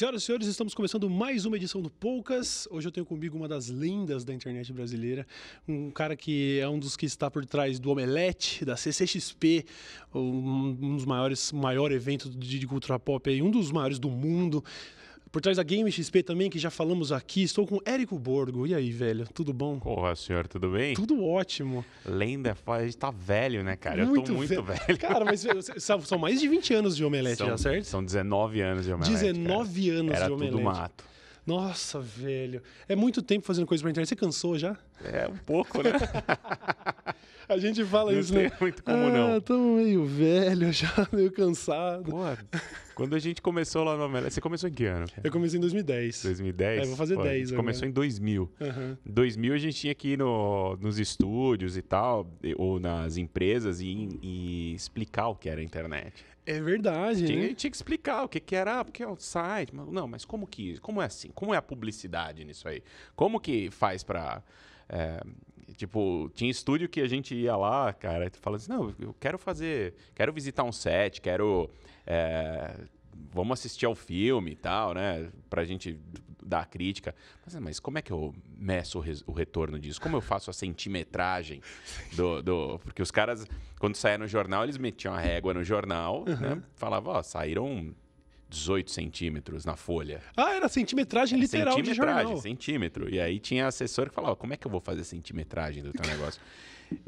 Senhoras e senhores, estamos começando mais uma edição do Poucas. Hoje eu tenho comigo uma das lendas da internet brasileira, um cara que é um dos que está por trás do Omelete, da CCXP, um dos maiores, maior evento de cultura pop um dos maiores do mundo. Por trás da Game XP também, que já falamos aqui, estou com Érico Borgo. E aí, velho? Tudo bom? Porra, senhor, tudo bem? Tudo ótimo. Lenda, a gente tá velho, né, cara? Muito Eu tô muito velho. velho. Cara, mas são mais de 20 anos de Omelete são, já, certo? São 19 anos de Omelete. 19 cara. anos Era de Omelete. Era tudo mato. Nossa, velho. É muito tempo fazendo coisa pra internet. Você cansou já? É, um pouco, né? a gente fala não isso, né? Não muito como ah, não. Tamo meio velho já, meio cansado. Pô, quando a gente começou lá no Omelete... Você começou em que ano? Eu comecei em 2010. 2010? É, vou fazer Pô, 10 a gente agora. começou em 2000. Uhum. 2000 a gente tinha que ir no, nos estúdios e tal, ou nas empresas, e, e explicar o que era a internet. É verdade. Tinha, né? tinha que explicar o que, que era, porque é o site. Mas, não, mas como que. Como é assim? Como é a publicidade nisso aí? Como que faz pra. É, tipo, tinha estúdio que a gente ia lá, cara, e tu fala assim: não, eu quero fazer. Quero visitar um set, quero. É, vamos assistir ao filme e tal, né? Pra gente da crítica. Mas, mas, como é que eu meço o, o, retorno disso? Como eu faço a centimetragem do, do, Porque os caras, quando saíram no jornal, eles metiam a régua no jornal, uhum. né? Falavam, ó, saíram 18 centímetros na folha. Ah, era centimetragem era literal de jornal. Centímetro, centímetro. E aí tinha assessor que falava, como é que eu vou fazer centimetragem do teu negócio?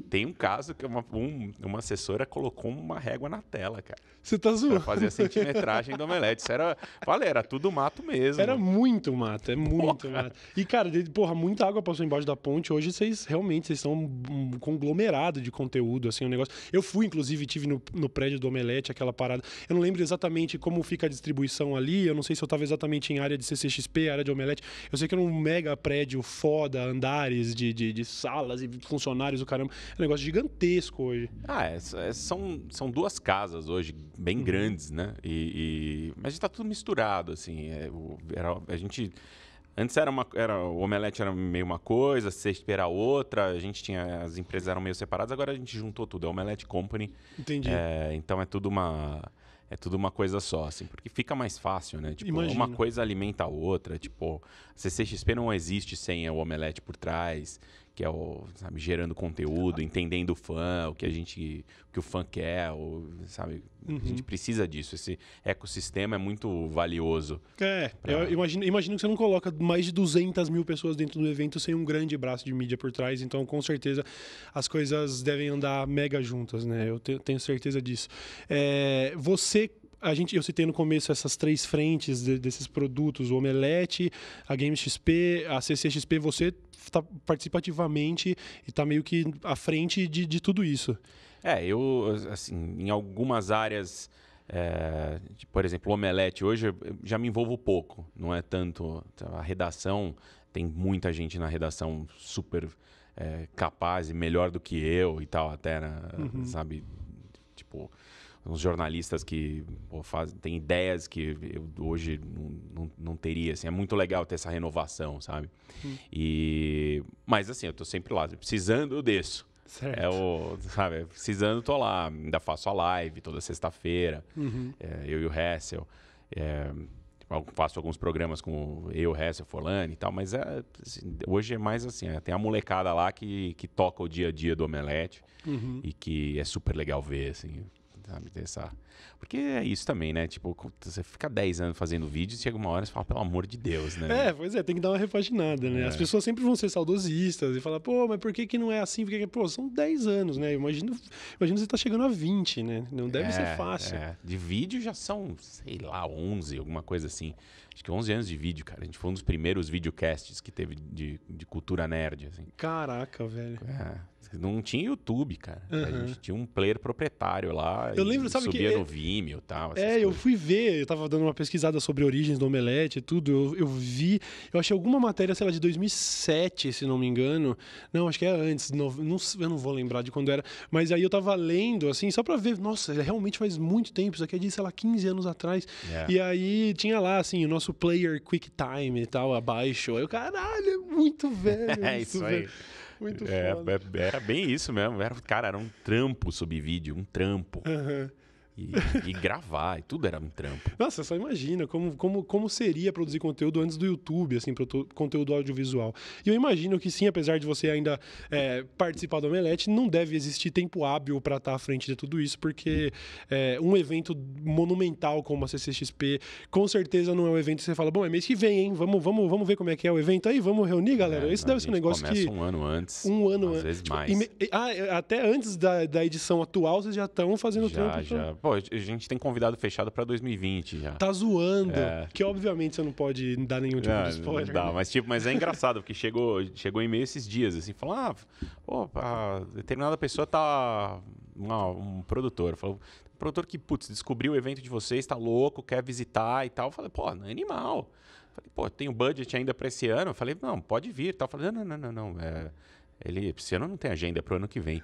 Tem um caso que uma, um, uma assessora colocou uma régua na tela, cara. Você tá zoando? Pra fazer a centimetragem do omelete. Isso era, falei, era tudo mato mesmo. Era muito mato, é muito porra. mato. E, cara, de, porra, muita água passou embaixo da ponte. Hoje vocês realmente vocês são um conglomerado de conteúdo, assim, um negócio. Eu fui, inclusive, tive no, no prédio do Omelete aquela parada. Eu não lembro exatamente como fica a distribuição ali. Eu não sei se eu tava exatamente em área de CCXP, área de Omelete. Eu sei que era um mega prédio foda, andares de, de, de salas e funcionários, o caramba. É um negócio gigantesco hoje. Ah, é, é, são, são duas casas hoje bem uhum. grandes, né? E, e, mas está tudo misturado, assim. É, o, era, a gente... Antes era uma, era, o omelete era meio uma coisa, cesta era outra, a gente tinha, as empresas eram meio separadas, agora a gente juntou tudo, é Omelete Company. Entendi. É, então é tudo uma é tudo uma coisa só, assim, porque fica mais fácil, né? Tipo, Imagina. uma coisa alimenta a outra, tipo, a CCXP não existe sem o omelete por trás que é o, sabe, gerando conteúdo, ah. entendendo o fã, o que a gente, o que o fã quer, o, sabe? Uhum. A gente precisa disso. Esse ecossistema é muito valioso. É, pra... eu imagino, imagino que você não coloca mais de 200 mil pessoas dentro do evento sem um grande braço de mídia por trás, então com certeza as coisas devem andar mega juntas, né? Eu tenho certeza disso. É, você a gente, eu citei no começo essas três frentes de, desses produtos, o Omelete, a Games XP, a CCXP, você está participa ativamente e está meio que à frente de, de tudo isso. É, eu, assim, em algumas áreas, é, por exemplo, o Omelete, hoje eu já me envolvo pouco, não é tanto tá, a redação, tem muita gente na redação super é, capaz e melhor do que eu e tal, até, né, uhum. sabe, tipo uns jornalistas que pô, faz, tem ideias que eu hoje não, não, não, teria. Assim, é muito legal ter essa renovação, sabe? Hum. E, mas assim, eu estou sempre lá, precisando eu desço. É certo. É o, sabe, é precisando, tô lá. Ainda faço a live toda sexta-feira. Uhum. É, eu e o Hessel. É, faço alguns programas com eu, Hessel, Forlani e tal, mas é, assim, hoje é mais assim, é, tem a molecada lá que, que toca o dia a dia do Omelete uhum. e que é super legal ver, assim. 見てさ Porque é isso também, né? Tipo, você fica 10 anos fazendo vídeo, chega uma hora e fala, pelo amor de Deus, né? É, pois é, tem que dar uma repaginada, né? É. As pessoas sempre vão ser saudosistas e falar, pô, mas por que, que não é assim? Porque, pô, são 10 anos, né? Imagina, imagina você tá chegando a 20, né? Não deve é, ser fácil. É. De vídeo já são, sei lá, 11, alguma coisa assim. Acho que 11 anos de vídeo, cara. A gente foi um dos primeiros videocasts que teve de, de cultura nerd, assim. Caraca, velho. É. Não tinha YouTube, cara. Uhum. A gente tinha um player proprietário lá. Eu lembro, sabe que é, no Vimeo e tal. É, coisas. eu fui ver, eu tava dando uma pesquisada sobre origens do omelete e tudo. Eu, eu vi, eu achei alguma matéria, sei lá, de 2007, se não me engano. Não, acho que é antes, não, não, eu não vou lembrar de quando era. Mas aí eu tava lendo, assim, só pra ver, nossa, é, realmente faz muito tempo. Isso aqui é de, sei lá, 15 anos atrás. É. E aí tinha lá, assim, o nosso player Quick Time e tal, abaixo. Aí eu, caralho, é muito velho. é isso aí. Muito é, foda. É, era bem isso mesmo. Era, cara, era um trampo subvídeo, um trampo. Uhum. E, e, gravar, e tudo era um trampo. Nossa, só imagina como, como, como seria produzir conteúdo antes do YouTube, assim, conteúdo audiovisual. E eu imagino que sim, apesar de você ainda é, participar do Omelete, não deve existir tempo hábil para estar tá à frente de tudo isso, porque é, um evento monumental como a CCXP, com certeza não é um evento que você fala, bom, é mês que vem, hein? Vamos, vamos, vamos ver como é que é o evento aí, vamos reunir, galera. É, Esse deve ser um negócio começa que. um ano antes. Um ano antes. Às vezes tipo, mais. ah, é, até antes da, da edição atual, vocês já estão fazendo já, trampo. Já, Pô, a gente tem convidado fechado para 2020 já. Tá zoando. É. Que obviamente você não pode dar nenhum tipo de spoiler. Não dá, né? mas, tipo, mas é engraçado, porque chegou, chegou e-mail esses dias, assim, falando, ah, determinada pessoa tá. Uma, um produtor. Falou, um produtor que, putz, descobriu o evento de vocês, tá louco, quer visitar e tal. Eu falei, pô, não é animal. Falei, pô, tem um budget ainda para esse ano? Eu falei, não, pode vir. Tal. Eu falei, não, não, não, não. É, ele, você não tem agenda pro ano que vem.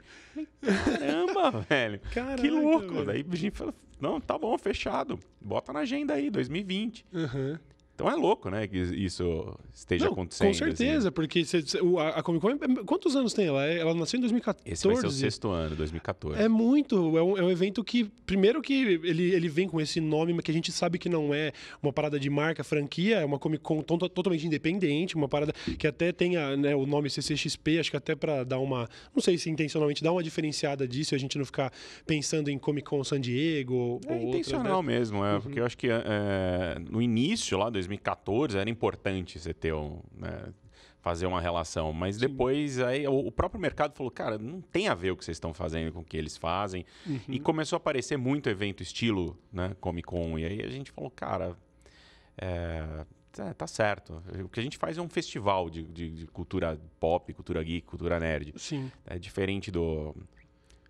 Caramba, velho. Caraca, que louco. Velho. Daí a gente falou, não, tá bom, fechado. Bota na agenda aí, 2020. Uhum. Então é louco, né, que isso esteja Não, acontecendo. Com assim. certeza, assim. porque cê, cê, a, a Comic Con, é, é, quantos anos tem ela? É, ela nasceu em 2014. Esse vai ser o sexto ano, 2014. É muito, é um, é um evento que, primeiro que ele, ele vem com esse nome, mas que a gente sabe que não é uma parada de marca, franquia, é uma Comic Con totalmente independente, uma parada que até tem a, né, o nome CCXP, acho que até para dar uma, não sei se intencionalmente dar uma diferenciada disso, a gente não ficar pensando em Comic Con San Diego. É ou né? intencional né? mesmo, é, uhum. porque eu acho que é, no início lá, 2014, 2014 era importante você ter um, né, fazer uma relação, mas Sim. depois aí o, próprio mercado falou, cara, não tem a ver o que vocês estão fazendo com o que eles fazem, uhum. e começou a aparecer muito evento estilo, né, Comic Con, e aí a gente falou, cara, é, é, tá certo. O que a gente faz é um festival de, de, de, cultura pop, cultura geek, cultura nerd. Sim. É diferente do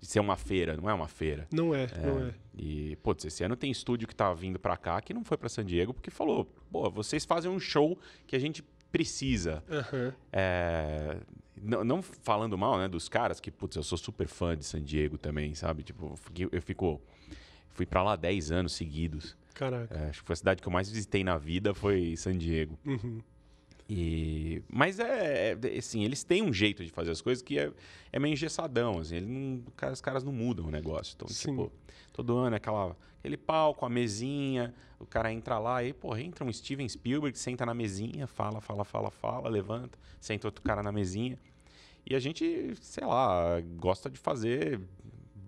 de ser uma feira, não é uma feira. Não é, é, não é. E, putz, esse ano tem estúdio que tá vindo para cá que não foi para San Diego porque falou, pô, vocês fazem um show que a gente precisa. Uhum. É, não, não, falando mal, né, dos caras, que, putz, eu sou super fã de San Diego também, sabe? Tipo, eu fico. Fui para lá 10 anos seguidos. Caraca. É, acho que foi a cidade que eu mais visitei na vida foi San Diego. Uhum. E, mas é, é, é, assim, eles têm um jeito de fazer as coisas que é, é meio engessadão, assim, não, os caras não mudam o negócio. Então, Sim. tipo, todo ano é aquela, aquele palco, a mesinha, o cara entra lá e, porra, entra um Steven Spielberg, senta na mesinha, fala, fala, fala, fala, levanta, senta outro cara na mesinha. E a gente, sei lá, gosta de fazer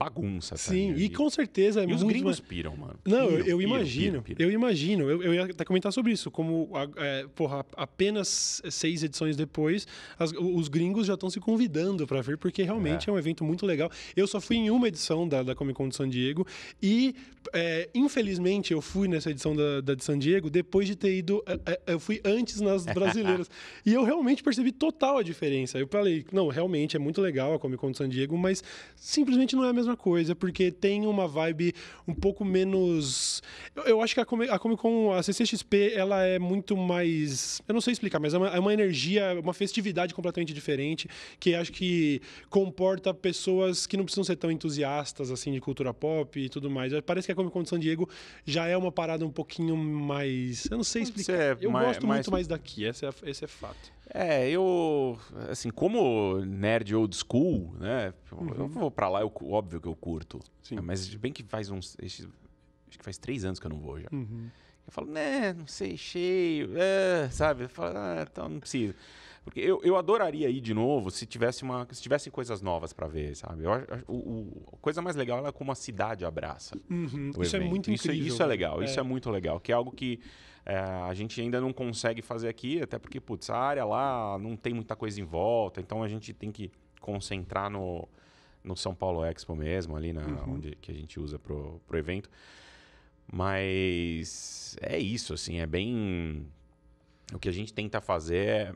bagunça. Tá Sim, e com certeza é e muito. os gringos piram, mano. Não, piram, eu, eu, imagino, piram, piram, eu, imagino. Eu imagino. Eu ia até comentar sobre isso. Como, é, porra, apenas seis edições depois, as, os gringos já estão se convidando para vir, porque realmente é. é. um evento muito legal. Eu só fui em uma edição da, da Comic Con de San Diego e é, infelizmente, eu fui nessa edição da, da, de San Diego depois de ter ido. É, é, eu fui antes nas brasileiras. e eu realmente percebi total a diferença. Eu falei, não, realmente é muito legal a Comic Con de San Diego, mas simplesmente não é a mesma coisa, porque tem uma vibe um pouco menos. Eu, eu acho que a Comic, a Comic Con, a CCXP, ela é muito mais. Eu não sei explicar, mas é uma, é uma energia, uma festividade completamente diferente, que acho que comporta pessoas que não precisam ser tão entusiastas assim de cultura pop e tudo mais. Parece que a Comic Con de San Diego já é uma parada um pouquinho mais. Eu não sei explicar. É eu é mais, gosto mais... muito mais daqui, esse é, esse é fato. É, eu. Assim, como nerd old school, né? Uhum. Eu vou pra lá, eu, óbvio que eu curto. Sim. É, mas bem que faz uns. Acho que faz três anos que eu não vou já. Uhum. Eu falo, né, não sei, cheio, é, sabe? Eu falo, ah, então não precisa. Porque eu, eu adoraria ir de novo se tivesse uma, se tivessem coisas novas para ver, sabe? Eu, o, o, a coisa mais legal é como a cidade abraça. Uhum, isso é evento. é muito isso, é, Isso é legal, é. isso é muito legal, que é algo que é, a gente ainda não consegue fazer aqui, até porque, putz, a área lá não tem muita coisa em volta, então a gente tem que concentrar no, no São Paulo Expo mesmo, ali na, uhum. onde que a gente usa pro, pro evento. Mas é isso, assim, é bem. O que a gente tenta fazer é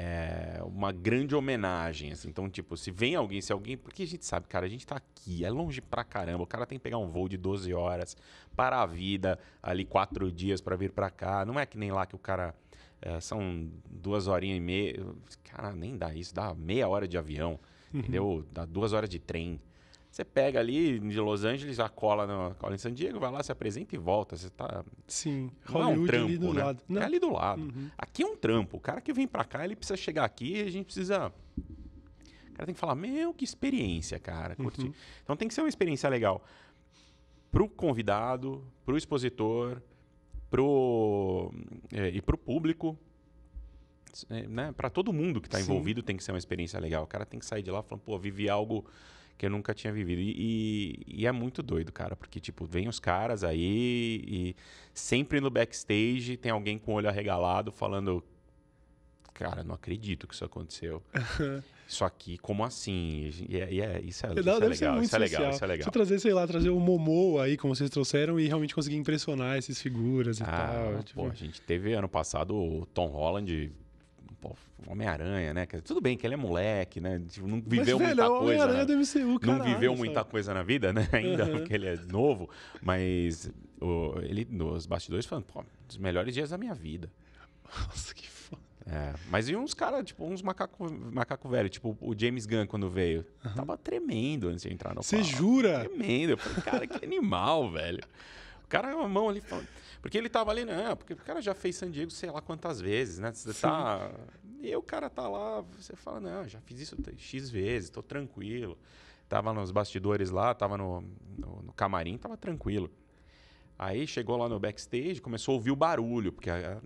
é, uma grande homenagem. Assim. Então, tipo, se vem alguém, se alguém. Porque a gente sabe, cara, a gente tá aqui, é longe pra caramba. O cara tem que pegar um voo de 12 horas para a vida, ali quatro dias para vir pra cá. Não é que nem lá que o cara. É, são duas horinhas e meia. Cara, nem dá isso, dá meia hora de avião, uhum. entendeu? Dá duas horas de trem. Você pega ali de Los Angeles, a cola, na, cola em San Diego, vai lá, se apresenta e volta. Você tá. Sim, não é um trampo, ali do né? lado. Não. É ali do lado. Uhum. Aqui é um trampo. O cara que vem para cá, ele precisa chegar aqui e a gente precisa. O cara tem que falar, meu, que experiência, cara. Curti. Uhum. Então tem que ser uma experiência legal. Pro convidado, pro expositor, pro. É, e pro público. Né? Para todo mundo que está envolvido tem que ser uma experiência legal. O cara tem que sair de lá falando, pô, vivi algo que eu nunca tinha vivido. E, e, e, é muito doido, cara, porque, tipo, vem os caras aí e sempre no backstage tem alguém com o olho arregalado falando: Cara, não acredito que isso aconteceu. isso aqui, como assim? E, é, e é, isso é, não, isso, é legal, isso é legal, isso é legal, isso é legal. trazer, sei lá, trazer o momo aí, como vocês trouxeram, e realmente conseguir impressionar essas figuras e ah, tal. Pô, tipo... a gente teve ano passado o Tom Holland pô Homem-Aranha, né? Tudo bem que ele é moleque, né? Tipo, não viveu mas, muita coisa. Né? não viveu muita coisa na vida, né? Ainda, uhum. porque ele é novo. Mas o, ele, nos bastidores, falando, pô, os melhores dias da minha vida. Nossa, que foda. É, mas e uns caras, tipo, uns macaco, macaco velho, tipo o James Gunn quando veio. Uhum. Tava tremendo antes de entrar no palco. Você jura? Tremendo. Eu falei, cara, que animal, velho cara é uma mão ali falando. Porque ele tava ali, não, porque o cara já fez San Diego sei lá quantas vezes, né? Você tá. E o cara tá lá, você fala, não, já fiz isso X vezes, tô tranquilo. Tava nos bastidores lá, tava no, no, no camarim, tava tranquilo. Aí chegou lá no backstage, começou a ouvir o barulho, porque é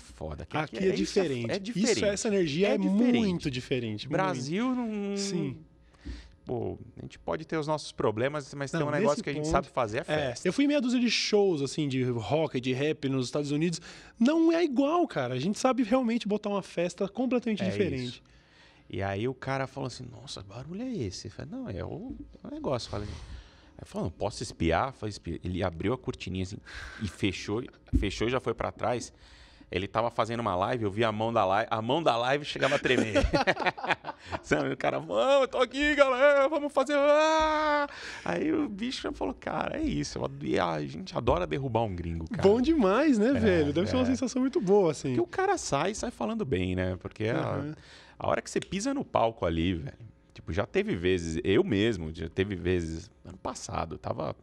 foda. Aqui, aqui é, é, diferente. Isso, é, é diferente. Isso, essa energia é, é diferente. muito diferente. Brasil não. Sim pô, a gente pode ter os nossos problemas, mas Não, tem um negócio que a gente ponto, sabe fazer é festa. É, eu fui em meia dúzia de shows, assim, de rock, de rap nos Estados Unidos. Não é igual, cara. A gente sabe realmente botar uma festa completamente é diferente. Isso. E aí o cara falou assim, nossa, barulho é esse? Eu falei, não, é o, é o negócio. Eu falei, falou, posso espiar? Falei, Ele abriu a cortininha assim e fechou, fechou e já foi para trás. Ele tava fazendo uma live, eu vi a mão da live, a mão da live chegava a tremer. Sabe, o cara, vamos, tô aqui, galera, vamos fazer. Ah! Aí o bicho falou, cara, é isso. Eu, a gente adora derrubar um gringo, cara. Bom demais, né, é, velho? Deve é. ser uma é. sensação muito boa, assim. Porque o cara sai e sai falando bem, né? Porque uhum. a, a hora que você pisa no palco ali, velho. Tipo, já teve vezes, eu mesmo, já teve vezes, ano passado, tava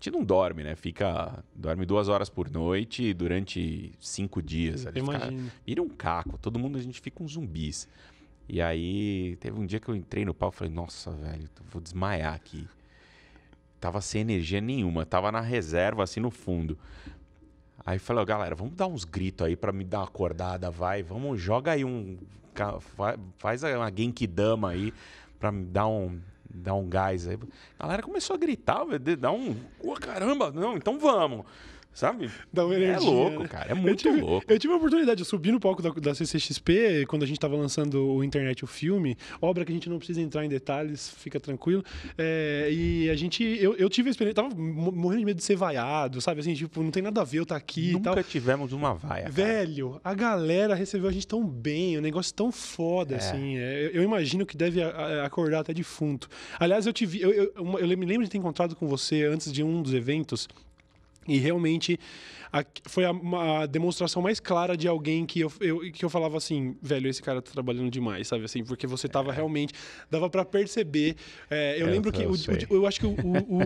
gente não dorme, né? Fica. Dorme duas horas por noite durante cinco dias. Imagina. vira um caco. Todo mundo a gente fica um zumbis. E aí teve um dia que eu entrei no palco e falei, nossa, velho, vou desmaiar aqui. Tava sem energia nenhuma, tava na reserva, assim, no fundo. Aí falei, oh, galera, vamos dar uns gritos aí para me dar uma acordada, vai. Vamos, joga aí um. Faz uma Genkidama aí pra me dar um dar um gás aí. A galera começou a gritar, dá um. Oh, caramba, não, então vamos. Sabe? Dá uma é energia, é louco, né? cara. É muito eu tive, louco. Eu tive a oportunidade de subir no palco da, da CCXP, quando a gente estava lançando o Internet, o filme, obra que a gente não precisa entrar em detalhes, fica tranquilo. É, e a gente, eu, eu tive a experiência, tava morrendo de medo de ser vaiado, sabe? Assim, tipo, não tem nada a ver eu estar tá aqui Nunca e tal. tivemos uma vaia. Cara. Velho, a galera recebeu a gente tão bem, o um negócio tão foda, é. assim. É, eu imagino que deve acordar até defunto. Aliás, eu, tive, eu, eu, eu me lembro de ter encontrado com você antes de um dos eventos e realmente a, foi a, a, demonstração mais clara de alguém que eu, eu, que eu falava assim, velho, esse cara tá trabalhando demais, sabe assim? Porque você tava é. realmente, dava para perceber. É, eu, é, lembro que, o, o, eu acho que o,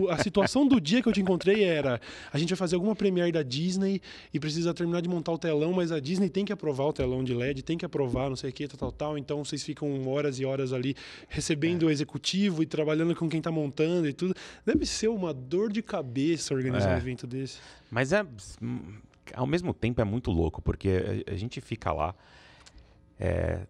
a situação do dia que eu te encontrei era, a gente vai fazer alguma premiere da Disney e precisa terminar de montar o telão, mas a Disney tem que aprovar o telão de LED, tem que aprovar, não sei o que, tal, tal, tal. Então vocês ficam horas e horas ali recebendo é. o executivo e trabalhando com quem tá montando e tudo. Deve ser uma dor de cabeça organizar é. um evento desse. Mas é, ao mesmo tempo é muito louco, porque a, a gente fica lá. É,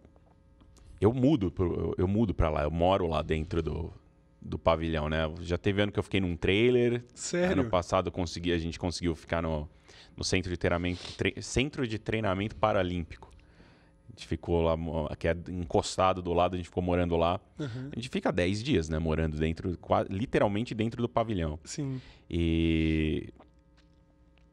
eu mudo, pro, eu mudo para lá, eu moro lá dentro do, do pavilhão, né? Já teve ano que eu fiquei num trailer. Sério? Ano passado consegui, a gente conseguiu ficar no, no centro de treinamento, tre, centro de treinamento paralímpico. A gente ficou lá, que é encostado do lado, a gente ficou morando lá. Uhum. A gente fica 10 dias, né? Morando dentro, literalmente dentro do pavilhão. Sim. E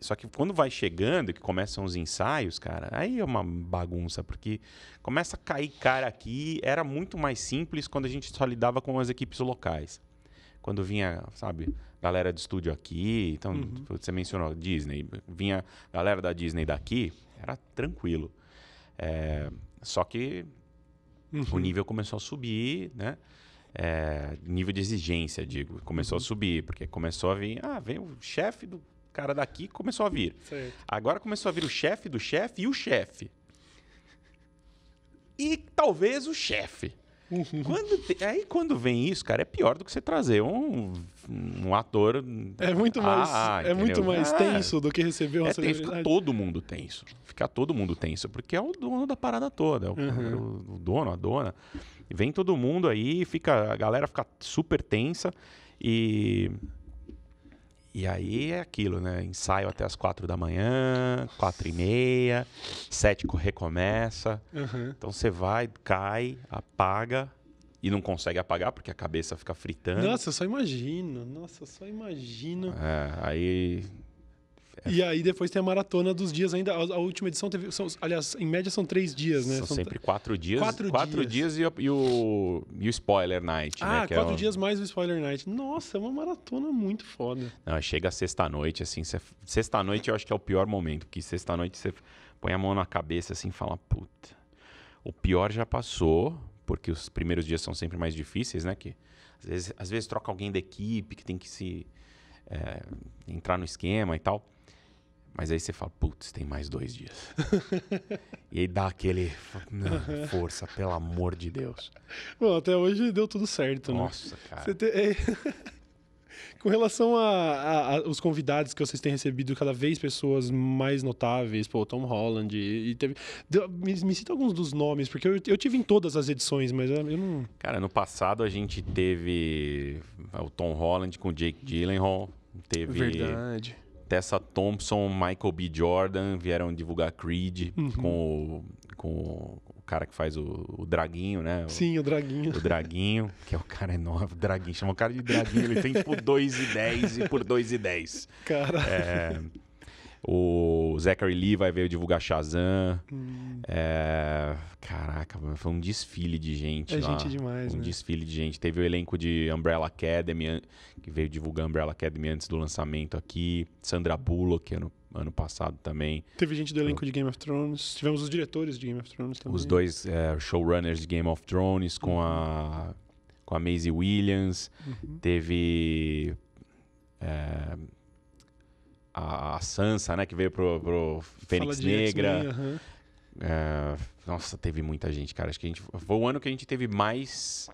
só que quando vai chegando, que começam os ensaios, cara, aí é uma bagunça, porque começa a cair cara aqui. Era muito mais simples quando a gente só lidava com as equipes locais. Quando vinha, sabe, galera de estúdio aqui, então, uhum. Tipo, você mencionou Disney, vinha galera da Disney daqui, era tranquilo. É, só que uhum. o nível começou a subir, né? É, nível de exigência, digo, começou uhum. a subir, porque começou a vir, ah, vem o chefe do cara daqui começou a vir. Certo. Agora começou a vir o chefe do chefe e o chefe. E talvez o chefe. Uhum. Quando te... Aí quando vem isso, cara, é pior do que você trazer um, um ator. É muito ah, mais, ah, é muito mais ah, tenso do que receber uma é, celebridade. Fica todo mundo tenso. Fica todo mundo tenso, porque é o dono da parada toda. É o, uhum. É o dono, a dona. Vem todo mundo aí, fica, a galera fica super tensa e e aí é aquilo, né? Ensaio até as quatro da manhã, quatro e meia, sete recomeça. Uhum. Então você vai, cai, apaga e não consegue apagar porque a cabeça fica fritando. Nossa, eu só imagino. Nossa, eu só imagino. É, aí é. E aí depois tem a maratona dos dias ainda. A, última edição teve. São, aliás, em média são três dias, né? São, são sempre quatro dias. Quatro, quatro dias. dias e, e, o, e o spoiler night, né, ah, né? quatro é o... dias mais o spoiler night. Nossa, é uma maratona muito foda. Não, chega sexta-noite, assim. Sexta-noite eu acho que é o pior momento, porque sexta-noite você põe a mão na cabeça assim e fala, puta. O pior já passou, porque os primeiros dias são sempre mais difíceis, né? Que às vezes, às vezes troca alguém da equipe que tem que se. É, entrar no esquema e tal. Mas aí você fala, putz, tem mais dois dias. e aí dá aquele. Não, força, pelo amor de Deus. Bom, até hoje deu tudo certo, Nossa, né? Nossa, cara. Te... É, com relação aos convidados que vocês têm recebido, cada vez pessoas mais notáveis, pô, Tom Holland, e, e teve. Deu, me, me cita alguns dos nomes, porque eu, eu tive em todas as edições, mas eu não. Cara, no passado a gente teve o Tom Holland com o Jake Gyllenhaal, teve. Verdade. Tessa Thompson, Michael B. Jordan vieram divulgar Creed uhum. com, o, com o cara que faz o, o Draguinho, né? O, Sim, o Draguinho. O Draguinho, que é o cara enorme, o Draguinho. Chama o cara de Draguinho, ele tem tipo 2,10 e por 2,10. Cara. É, o Zachary Lee vai ver divulgar Shazam. Hum. É... Caraca, foi um desfile de gente. É lá. gente demais, Um né? desfile de gente. Teve o elenco de Umbrella Academy, que veio divulgar Umbrella Academy antes do lançamento aqui. Sandra Bullock, ano, ano passado também. Teve gente do elenco de Game of Thrones. Tivemos os diretores de Game of Thrones também. Os dois é, showrunners de Game of Thrones com a, com a Maisie Williams. Uhum. Teve. É a, a Sansa, né, que veio pro, pro Fênix Negra. É, nossa, teve muita gente, cara. Acho que a gente foi o ano que a gente teve mais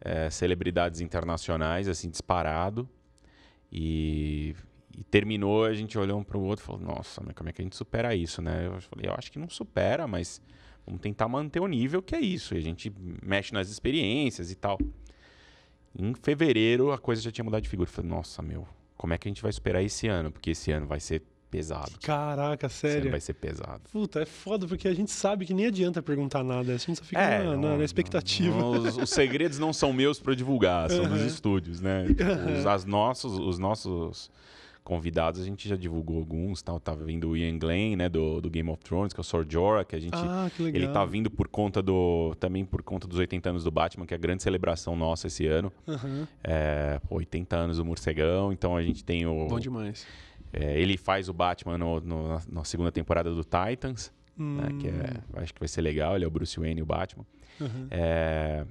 é, celebridades internacionais, assim, disparado. E, e terminou, a gente olhou um pro outro e falou, nossa, como é que a gente supera isso, né? Eu falei, eu acho que não supera, mas vamos tentar manter o nível que é isso. E a gente mexe nas experiências e tal. Em fevereiro a coisa já tinha mudado de figura. Eu falei, nossa, meu, como é que a gente vai superar esse ano? Porque esse ano vai ser pesado. Caraca, sério. Esse ano vai ser pesado. Puta, é foda, porque a gente sabe que nem adianta perguntar nada. A gente só fica é, na, não, na, expectativa. Não, não, os, os, segredos não são meus para divulgar, são uhum. dos estúdios, né? Tipo, uhum. os, as nossos, os nossos convidados, a gente já divulgou alguns, tá, tá vindo o Ian Glenn, né, do, do Game of Thrones, que é o Sor Jorah, que a gente ah, que ele tá vindo por conta do também por conta dos 80 anos do Batman, que é a grande celebração nossa esse ano. Uhum. É, 80 anos do Morcegão, então a gente tem o Bom demais. É, ele faz o Batman no, no, na segunda temporada do Titans, né, hum. né, que é, acho que vai ser legal, ele é o Bruce Wayne e o Batman. Uhum. É,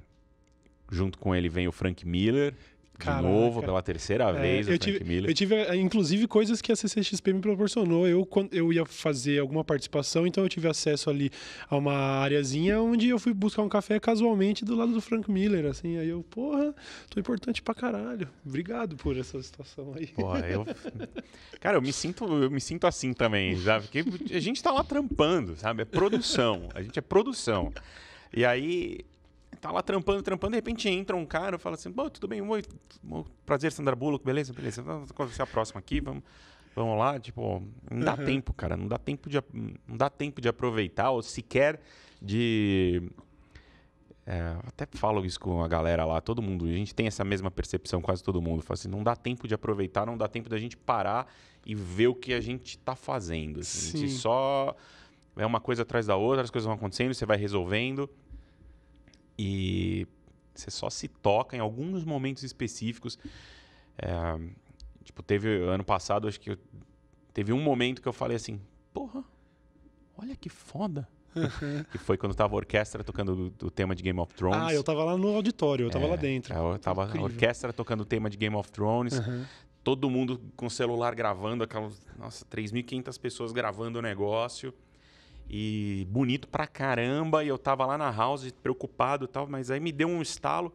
junto com ele vem o Frank Miller. Caraca. de novo, pela terceira é, vez, eu tive, Miller. Eu tive, eh, inclusive, coisas que a CCXP me proporcionou. Eu, quando eu ia fazer alguma participação, então eu tive acesso ali a uma areazinha onde eu fui buscar um café casualmente do lado do Frank Miller, assim. Aí eu, porra, tô importante pra caralho. Obrigado por essa situação aí. Porra, eu... Cara, eu me sinto, eu me sinto assim também, sabe? Porque a gente tá lá trampando, sabe? É produção. A gente é produção. E aí, tá lá trampando, trampando, de repente entra um cara, fala assim, bom, tudo bem, oi, prazer, Sandra Bullock, beleza, beleza, vamos conversar a próxima aqui, vamos, vamos lá, tipo, não dá uhum. tempo, cara, não dá tempo de, não dá tempo de aproveitar ou sequer de é, até falo isso com a galera lá, todo mundo, a gente tem essa mesma percepção, quase todo mundo. Fala assim, não dá tempo de aproveitar, não dá tempo da gente parar e ver o que a gente está fazendo. Assim, a gente só. É uma coisa atrás da outra, as coisas vão acontecendo, você vai resolvendo e você só se toca em alguns momentos específicos. É, tipo, teve ano passado, acho que eu, teve um momento que eu falei assim: porra, olha que foda. que foi quando tava a orquestra tocando o tema de Game of Thrones. Ah, eu tava lá no auditório, eu tava é, lá dentro. É, eu tava a orquestra tocando o tema de Game of Thrones. Uhum. Todo mundo com celular gravando, aquelas, nossa, 3.500 pessoas gravando o negócio e bonito pra caramba. E eu tava lá na house preocupado e tal, mas aí me deu um estalo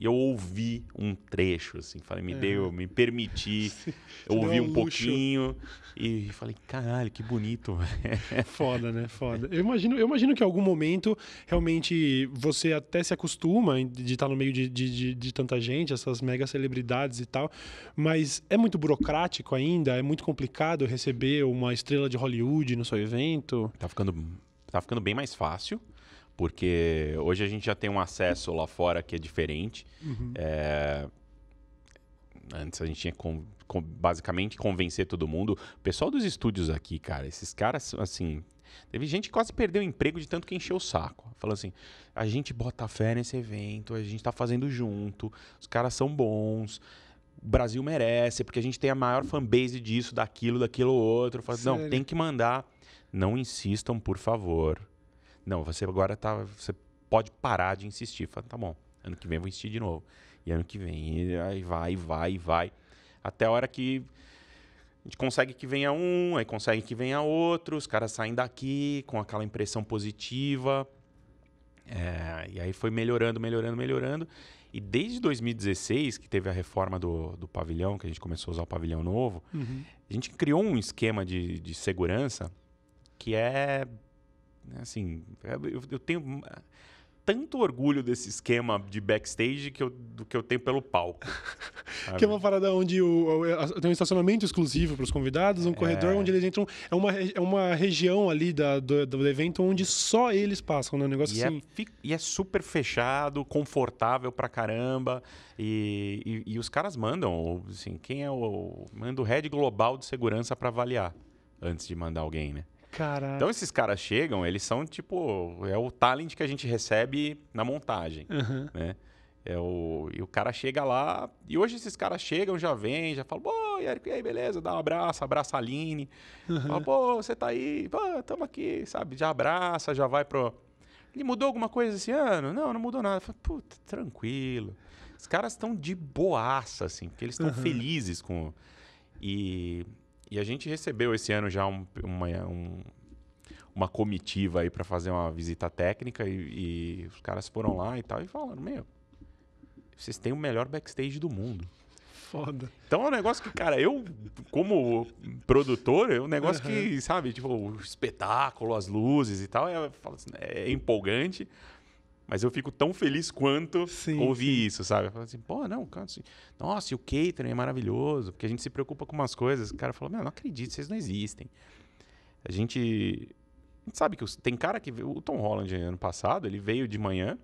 e eu ouvi um trecho, assim, falei, me é. deu, me permiti, eu ouvi um pouquinho e falei, caralho, que bonito. Foda, né? Foda. Eu imagino, eu imagino que em algum momento realmente você até se acostuma de estar no meio de, de, de, de tanta gente, essas mega celebridades e tal, mas é muito burocrático ainda, é muito complicado receber uma estrela de Hollywood no seu evento. Tá ficando, tá ficando bem mais fácil porque hoje a gente já tem um acesso lá fora que é diferente. Uhum. É... Antes a gente tinha com, com, basicamente convencer todo mundo. O pessoal dos estúdios aqui, cara, esses caras, assim. Teve gente que quase perdeu o emprego de tanto que encheu o saco. Falou assim: a gente bota fé nesse evento, a gente tá fazendo junto, os caras são bons, o Brasil merece, porque a gente tem a maior fanbase disso, daquilo, daquilo outro. Falo, não, tem que mandar. Não insistam, por favor não, você agora tá, você pode parar de insistir. Fala, tá bom, ano que vem vou insistir de novo. E ano que vem, aí vai, vai, vai. Até a hora que a gente consegue que venha um, aí consegue que venha outro, os caras saem daqui com aquela impressão positiva. É, e aí foi melhorando, melhorando, melhorando. E desde 2016, que teve a reforma do, do pavilhão, que a gente começou a usar o pavilhão novo, uhum. a gente criou um esquema de, de segurança que é né, assim, é, eu, eu tenho tanto orgulho desse esquema de backstage que eu, do que eu tenho pelo palco. que é uma parada onde o, o, tem um estacionamento exclusivo para os convidados, um é... corredor onde eles entram. É uma, é uma região ali da, do, do evento onde só eles passam, né? Um negócio e é assim. É, e é super fechado, confortável pra caramba. E, e, e os caras mandam, assim, quem é o. Manda o head global de segurança para avaliar antes de mandar alguém, né? Então esses caras chegam, eles são tipo. É o talent que a gente recebe na montagem. Uhum. Né? É o, e o cara chega lá. E hoje esses caras chegam, já vêm, já falam, pô, Érico, e aí, beleza? Dá um abraço, abraça a Aline. Uhum. Fala, pô, você tá aí, pô, tamo aqui, sabe? Já abraça, já vai pro. Ele mudou alguma coisa esse ano? Não, não mudou nada. Fala, puta, tranquilo. Os caras estão de boaça, assim, porque eles estão uhum. felizes com. E e a gente recebeu esse ano já um, uma, um, uma comitiva aí para fazer uma visita técnica e, e, os caras foram lá e tal e falaram: Meu, vocês têm o melhor backstage do mundo. Foda. Então é um negócio que, cara, eu, como produtor, é um negócio uhum. que, sabe, tipo, o espetáculo, as luzes e tal, é, assim, é empolgante. Mas eu fico tão feliz quanto sim, ouvir sim. isso, sabe? Eu falo assim, pô, não, canto assim. Nossa, e o catering é maravilhoso, porque a gente se preocupa com umas coisas. O cara falou, meu, não acredito, vocês não existem. A gente, a gente sabe que os, tem cara que... O Tom Holland, ano passado, ele veio de manhã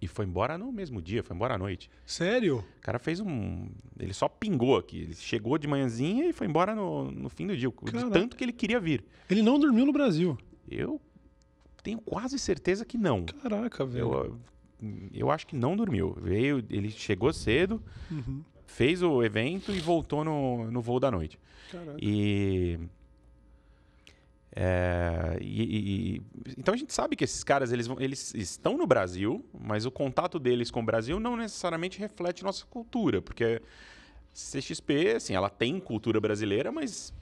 e foi embora no mesmo dia, foi embora à noite. Sério? O cara fez um... Ele só pingou aqui. Ele chegou de manhãzinha e foi embora no, no fim do dia. Cara, de tanto que ele queria vir. Ele não dormiu no Brasil. Eu tenho quase certeza que não. Caraca, velho. Eu, eu acho que não dormiu. Veio, ele chegou cedo, uhum. fez o evento e voltou no, no voo da noite. Caraca. E, é, e, e, então a gente sabe que esses caras eles, eles estão no Brasil, mas o contato deles com o Brasil não necessariamente reflete nossa cultura, porque CXP, assim, ela tem cultura brasileira, mas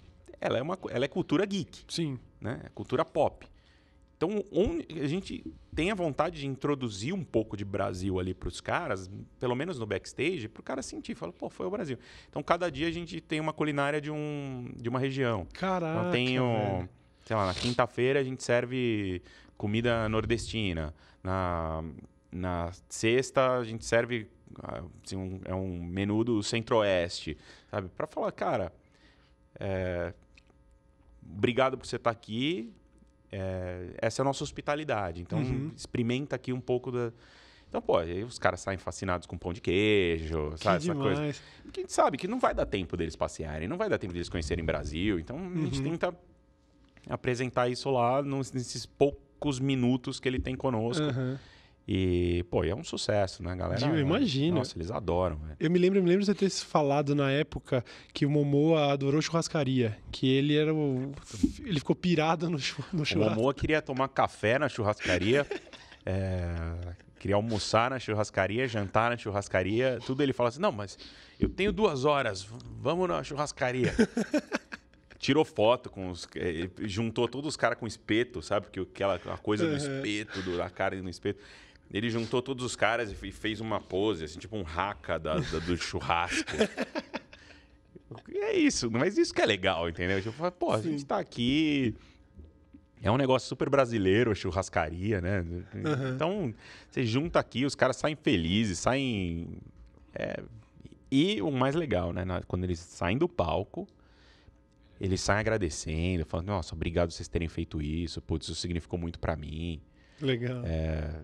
ela é uma ela é cultura geek. Sim. Né? É cultura pop. Então, a gente tem a vontade de introduzir um pouco de Brasil ali para os caras, pelo menos no backstage, para o cara sentir, fala, pô, foi o Brasil. Então, cada dia a gente tem uma culinária de, um, de uma região. Caraca, então, tem sei lá, na quinta-feira a gente serve comida nordestina. Na, na sexta a gente serve assim, um, é um menu do centro-oeste, sabe? Para falar, cara, é, obrigado por você estar tá aqui, é, essa é a nossa hospitalidade. Então, uhum. experimenta aqui um pouco da. Então, pô, aí os caras saem fascinados com pão de queijo, que sabe? Demais. Essa coisa. Porque a gente sabe que não vai dar tempo deles passearem, não vai dar tempo deles conhecerem Brasil. Então, uhum. a gente uhum. tenta apresentar isso lá nesses poucos minutos que ele tem conosco. Uhum. E, pô, é um sucesso, né, galera? Eu né, imagino. Nossa, eles adoram. Eu me lembro, me lembro de você ter falado na época que o Momoa adorou churrascaria, que ele era o... ele ficou pirado no, chur... no churrasco. O Momoa queria tomar café na churrascaria, é... queria almoçar na churrascaria, jantar na churrascaria, tudo ele fala assim, não, mas eu tenho duas horas, vamos na churrascaria. tirou foto com os. É, juntou todos os caras com espeto, sabe? Porque aquela a coisa do espeto, da carne no espeto. Ele juntou todos os caras e fez uma pose, assim, tipo um raca da, da, do churrasco. é isso, mas isso que é legal, entendeu? Tipo, pô, a Sim. gente tá aqui. É um negócio super brasileiro, a churrascaria, né? Uhum. Então, você junta aqui, os caras saem felizes, saem. É... E o mais legal, né? Quando eles saem do palco, eles saem agradecendo, falando: nossa, obrigado vocês terem feito isso, putz, isso significou muito para mim. Legal. É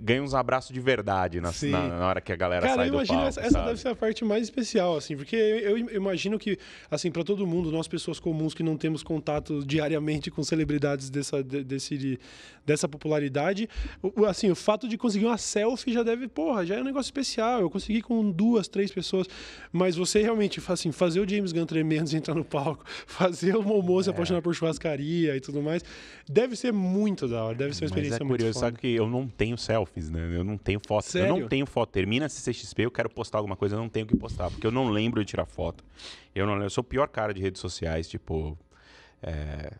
ganha uns abraços de verdade na, na, na, hora que a galera Cara, sai do palco. Essa, essa, deve ser a parte mais especial, assim, porque eu, eu imagino que, assim, para todo mundo, nós pessoas comuns que não temos contato diariamente com celebridades dessa, desse, dessa popularidade, o, assim, o fato de conseguir uma selfie já deve, porra, já é um negócio especial. Eu consegui com duas, três pessoas, mas você realmente, assim, fazer o James Gunn e entrar no palco, fazer o Momo se é. apaixonar por churrascaria e tudo mais, deve ser muito da hora, deve ser uma é experiência muito é muito sabe que eu não tenho selfies, né? Eu não tenho foto. Sério? Eu não tenho foto. Termina a CCXP, eu quero postar alguma coisa, eu não tenho o que postar, porque eu não lembro de tirar foto. Eu não eu sou o pior cara de redes sociais, tipo. É,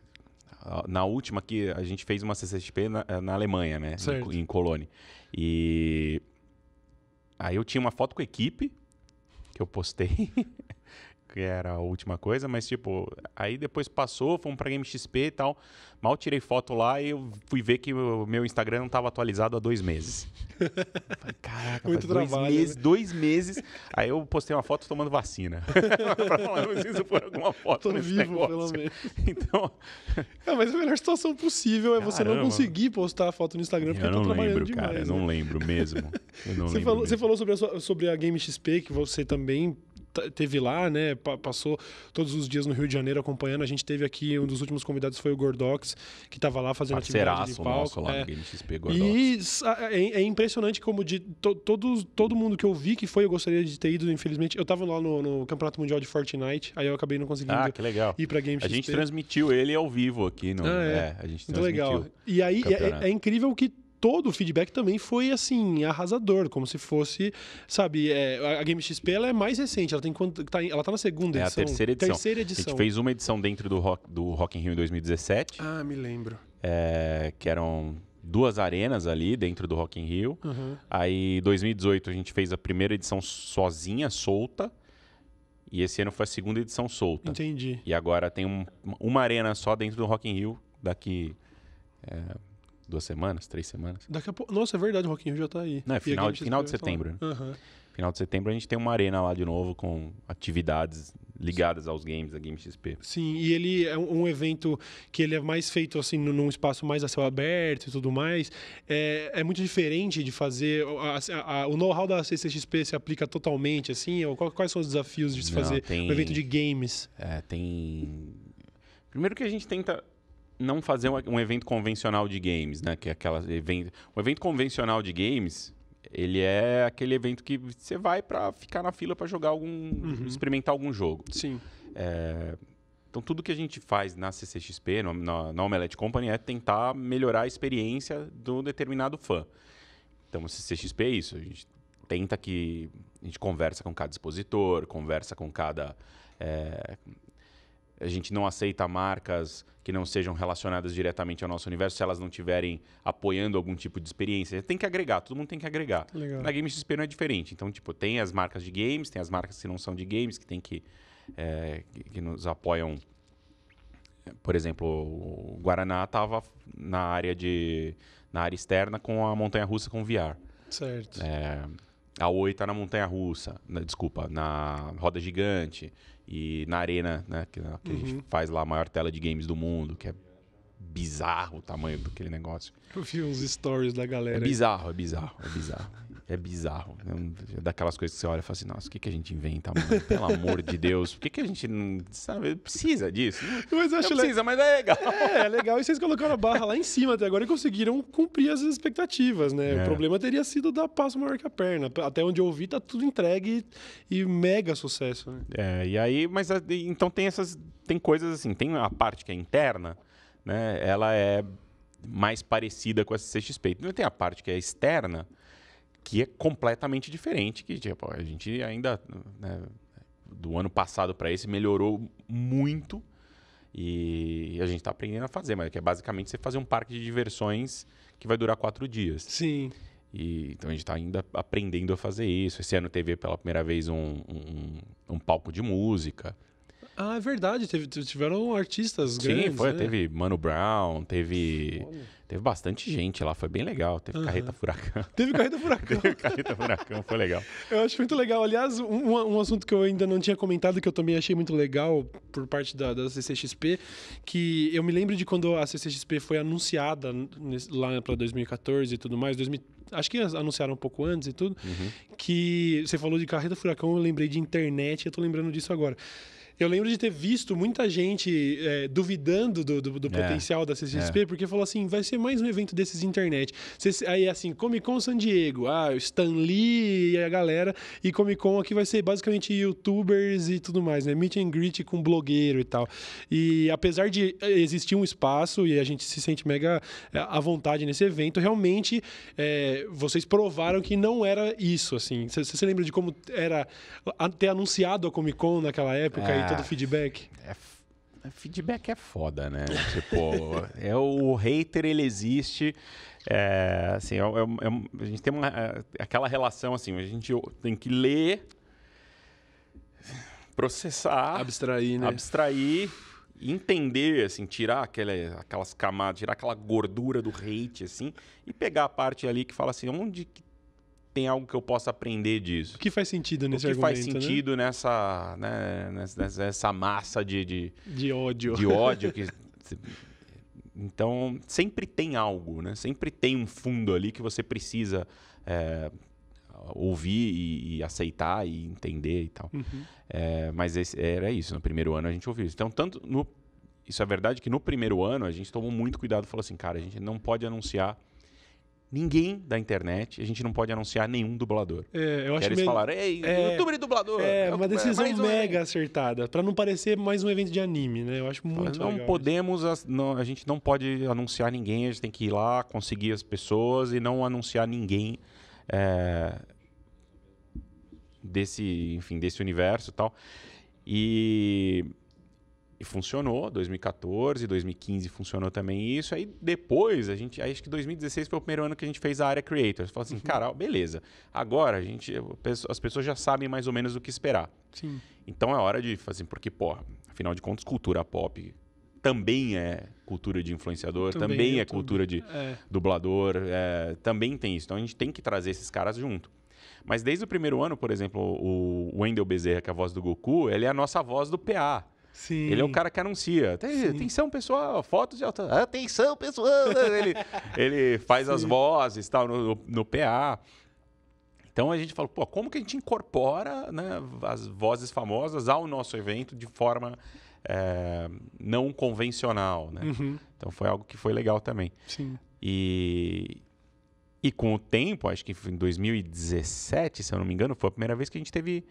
na última que a gente fez uma CCXP na, é, na Alemanha, né? Certo. Em, em Colônia. E. Aí eu tinha uma foto com a equipe que eu postei. que era a última coisa, mas tipo, aí depois passou, fomos pra XP e tal. Mal tirei foto lá e eu fui ver que o meu Instagram não estava atualizado há dois meses. Falei, Caraca, Muito dois trabalho, meses, né? dois meses. Aí eu postei uma foto tomando vacina. pra falar, eu preciso pôr alguma foto. Tô vivo, negócio. pelo menos. Então. É, mas a melhor situação possível é Caramba. você não conseguir postar a foto no Instagram eu porque eu tá lembro, demais. Cara, Eu né? não lembro mesmo. Não você, lembro falou, mesmo. você falou sobre a, sua, sobre a Game XP, que você também teve lá, né? Passou todos os dias no Rio de Janeiro acompanhando. A gente teve aqui, um dos últimos convidados foi o Gordox, que estava tá lá fazendo atividade de palco. lá é. no Gordox. E é, é, impressionante como de to, todo, todo mundo que eu vi que foi, eu gostaria de ter ido, infelizmente. Eu estava lá no, no, Campeonato Mundial de Fortnite, aí eu acabei não conseguindo ah, que legal. ir pra A gente transmitiu ele ao vivo aqui. No, ah, é. é. a gente transmitiu. legal. E aí é, é, é incrível que todo o feedback também foi assim, arrasador, como se fosse, sabe, é, a Game XP ela é mais recente, ela tem tá, ela tá na segunda é edição. É a terceira edição. terceira edição. A gente fez uma edição dentro do Rock, do Rock in Rio em 2017. Ah, me lembro. É, que eram duas arenas ali dentro do Rock in Rio. Uhum. Aí, 2018 a gente fez a primeira edição sozinha, solta. E esse ano foi a segunda edição solta. Entendi. E agora tem um, uma arena só dentro do Rock in Rio daqui é, duas semanas, três semanas. Daqui a pouco. Nossa, é verdade, o Roquinho já tá aí. Não, é final, de, final de setembro. Né? Uhum. Final de setembro a gente tem uma arena lá de novo com atividades ligadas aos games, a Game XP. Sim, e ele é um evento que ele é mais feito assim num espaço mais a céu aberto e tudo mais. É, é muito diferente de fazer. A, a, a, o know-how da CCXP se aplica totalmente, assim? Ou quais são os desafios de se Não, fazer tem, um evento de games? É, tem. Primeiro que a gente tenta não fazer um, evento convencional de games, né? Que é aquela evento, o evento convencional de games, ele é aquele evento que você vai para ficar na fila para jogar algum, uhum. experimentar algum jogo. Sim. É, então tudo que a gente faz na CCXP, no, na, na Omelette Company, é tentar melhorar a experiência do determinado fã. Então o CCXP é isso. A gente tenta que a gente conversa com cada expositor, conversa com cada é, a gente não aceita marcas que não sejam relacionadas diretamente ao nosso universo se elas não tiverem apoiando algum tipo de experiência. Tem que agregar, todo mundo tem que agregar. Legal. Na Games XP não é diferente. Então, tipo, tem as marcas de games, tem as marcas que não são de games, que tem que. É, que, nos apoiam. Por exemplo, o Guaraná estava na área de na área externa com a montanha russa com VR. Certo. É, a Oi tá na Montanha Russa, na, né, desculpa, na Roda Gigante e na Arena, né? Que, que uhum. a gente uhum. faz lá a maior tela de games do mundo, que é bizarro o tamanho daquele negócio. Eu vi uns stories da galera. É bizarro, é bizarro, é bizarro. É bizarro. Né? É daquelas coisas que você olha e fala assim, nossa, o que, que a gente inventa, mano? Pelo amor de Deus, por que, que a gente não sabe, precisa disso? Né? Mas eu acho não precisa, le... mas é legal. É, é legal. E vocês colocaram a barra lá em cima até agora e conseguiram cumprir as expectativas, né? É. O problema teria sido dar passo maior que a perna. Até onde eu vi, tá tudo entregue e mega sucesso. Né? É, e aí, mas ah, então tem essas. Tem coisas assim, tem a parte que é interna, né? Ela é mais parecida com a CXP. Não tem a parte que é externa, que é completamente diferente, que tipo, a gente ainda né, do ano passado para esse melhorou muito e a gente está aprendendo a fazer, mas é que é basicamente você fazer um parque de diversões que vai durar quatro dias. Sim. E, então a gente está ainda aprendendo a fazer isso. Esse ano teve pela primeira vez um, um, um palco de música. Ah, é verdade. Teve, tiveram artistas Sim, grandes. Sim, foi. Né? Teve Mano Brown, teve. Olha Teve bastante gente lá, foi bem legal. Teve uhum. carreta furacão. Teve carreta furacão. Teve carreta furacão, foi legal. Eu acho muito legal. Aliás, um, um assunto que eu ainda não tinha comentado, que eu também achei muito legal por parte da, da CCXP, que eu me lembro de quando a CCXP foi anunciada nesse, lá para 2014 e tudo mais, 2000, acho que anunciaram um pouco antes e tudo, uhum. que você falou de carreta furacão, eu lembrei de internet, eu tô lembrando disso agora. Eu lembro de ter visto muita gente é, duvidando do, do, do é, potencial da CCXP, é. porque falou assim: vai ser mais um evento desses internet. aí, assim, Comic Con San Diego, ah, Stan Lee e a galera, e Comic Con aqui vai ser basicamente youtubers e tudo mais, né? Meet and greet com blogueiro e tal. E apesar de eh, existir um espaço e a gente se sente mega eh, à vontade nesse evento, realmente é, vocês provaram que não era isso, assim. Você lembra de como era até anunciado a Comic Con naquela época? É, é. todo o feedback? É, é feedback é foda, né? tipo, é o hater ele existe. É, assim, é, é, é a gente tem uma, aquela relação assim, a gente tem que ler, processar, abstrair, né? Abstrair, entender, assim, tirar aquela, aquelas camadas, tirar aquela gordura do hate, assim, e pegar a parte ali que fala assim, onde que tem algo que eu possa aprender disso. O que faz sentido nesse o que faz né? sentido né? nessa, né, nessa, nessa massa de, de, de ódio. De ódio que... Então, sempre tem algo, né? Sempre tem um fundo ali que você precisa é, ouvir e, e, aceitar e entender e tal. Uhum. É, mas esse, era isso. No primeiro ano a gente ouviu isso. Então, tanto no, isso é verdade que no primeiro ano a gente tomou muito cuidado e falou assim, cara, a gente não pode anunciar ninguém da internet, a gente não pode anunciar nenhum dublador. É, eu acho Eles meio... falaram, ei, é, youtuber e dublador. É, é uma é, decisão mega acertada, para não parecer mais um evento de anime, né? Eu acho muito Não legal podemos, a, não, a gente não pode anunciar ninguém, a gente tem que ir lá, conseguir as pessoas e não anunciar ninguém é, desse, enfim, desse universo e tal. E e funcionou, 2014, 2015 funcionou também isso. Aí depois, a gente, acho que 2016 foi o primeiro ano que a gente fez a área creators. Falou assim, uhum. cara, beleza. Agora a gente, as pessoas já sabem mais ou menos o que esperar. Sim. Então é hora de fazer, assim, porque, pô, afinal de contas, cultura pop também é cultura de influenciador, também, também é, é cultura de é. dublador, é, também tem isso. Então a gente tem que trazer esses caras junto. Mas desde o primeiro ano, por exemplo, o Wendel Bezerra, que é a voz do Goku, ele é a nossa voz do PA. Sim. Ele é o cara que anuncia. Atenção, pessoal, fotos de alta. Atenção, pessoal! ele, ele faz Sim. as vozes tal no, no PA. Então a gente falou, pô, como que a gente incorpora né, as vozes famosas ao nosso evento de forma é, não convencional, né? Uhum. Então foi algo que foi legal também. Sim. E, e com o tempo, acho que em 2017, se eu não me engano, foi a primeira vez que a gente teve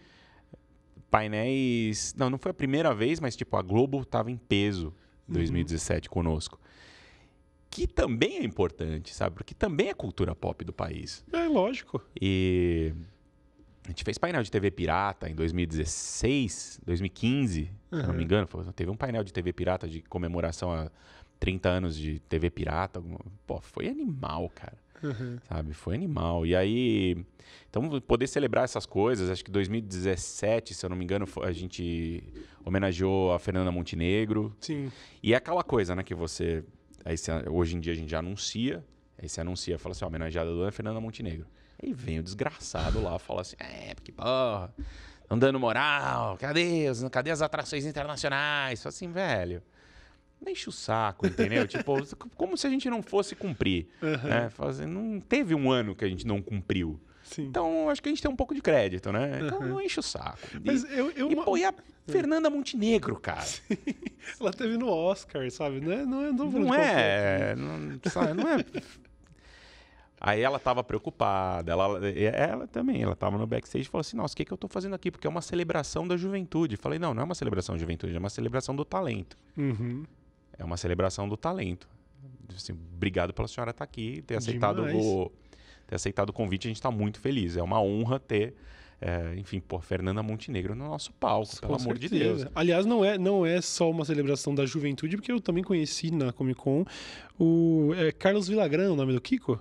painéis. Não, não foi a primeira vez, mas tipo, a Globo estava em peso em 2017 uhum. conosco. Que também é importante, sabe? Porque também é cultura pop do país. É, lógico. E. A gente fez painel de TV pirata em 2016, 2015, uhum. se não me é. engano. Foi, teve um painel de TV pirata de comemoração a 30 anos de TV pirata. Pô, foi animal, cara. Uhum. Sabe? Foi animal. E aí. Então, poder celebrar essas coisas, acho que 2017, se eu não me engano, a gente homenageou a Fernanda Montenegro. Sim. E é aquela coisa, né, que você. Aí você, hoje em dia a gente já anuncia. Aí você anuncia, fala assim, ó, homenageada a é Fernanda Montenegro. Aí vem o desgraçado lá, fala assim, é, que porra, andando moral, cadê, cadê as atrações internacionais? Fala assim, velho não enche o saco, entendeu? tipo, como se a gente não fosse cumprir. Uhum. Né? Fazer, não teve um ano que a gente não cumpriu. Sim. Então, acho que a gente tem um pouco de crédito, né? Então, uhum. não enche o saco. Mas e, eu, eu... E, pô, e a é. Fernanda Montenegro, cara? Sim. Ela teve no Oscar, sabe? Não é... Não é, não, não é, não, sabe, não é... Aí ela estava preocupada, ela, ela também, ela estava no backstage e falou assim, nossa, o que, que eu estou fazendo aqui? Porque é uma celebração da juventude. Falei, não, não é uma celebração da juventude, é uma celebração do talento. Uhum. É uma celebração do talento. Assim, obrigado pela senhora estar tá aqui, ter aceitado o ter aceitado o convite. A gente está muito feliz. É uma honra ter é, enfim, pô, Fernanda Montenegro no nosso palco, pelo amor certeza. de Deus. Aliás, não é, não é só uma celebração da juventude, porque eu também conheci na Comic Con o é, Carlos Vilagrán, o nome do Kiko.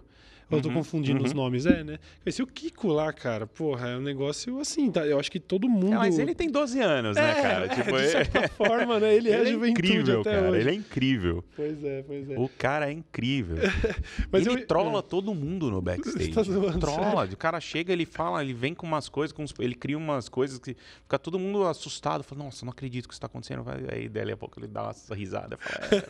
Eu tô uhum, confundindo uhum. os nomes, é, né? se o Kiko lá, cara, porra, é um negócio assim, tá? Eu acho que todo é, mundo. É, mas ele tem 12 anos, né, é, cara? É, tipo, de certa forma, né? Ele, é ele é, incrível, cara. Hoje. Ele é incrível. Pois é, pois é. O cara é incrível. mas ele eu... trola todo mundo no tá backstage. Tá zoando, trola. Sério? O cara chega, ele fala, ele vem com umas coisas, com uns... ele cria umas coisas que fica todo mundo assustado. Fala, nossa, não acredito que isso tá acontecendo. Aí, dali a pouco, ele dá uma risada. Fala,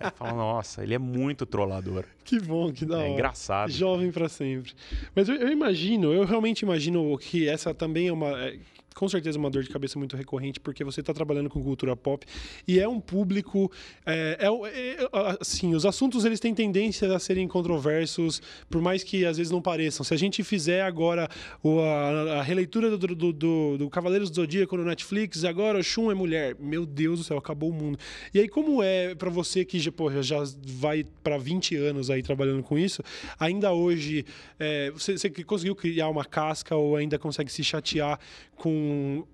é. fala nossa, ele é muito trollador. Que bom, que da hora. É engraçado jovem para sempre. Mas eu, eu, imagino, eu realmente imagino que essa também é uma. É, com certeza uma dor de cabeça muito recorrente, porque você está trabalhando com cultura pop e é um público. É, é, é, é assim, os assuntos eles têm tendência a serem controversos, por mais que às vezes não pareçam. Se a gente fizer agora o, a, a, releitura do, do, do, do, Cavaleiros do Zodíaco no Netflix, agora o Shun é mulher, meu Deus do céu, acabou o mundo. E aí, como é para você que porra, já vai para 20 anos aí trabalhando com isso, ainda hoje é, você, você conseguiu criar uma casca ou ainda consegue se chatear com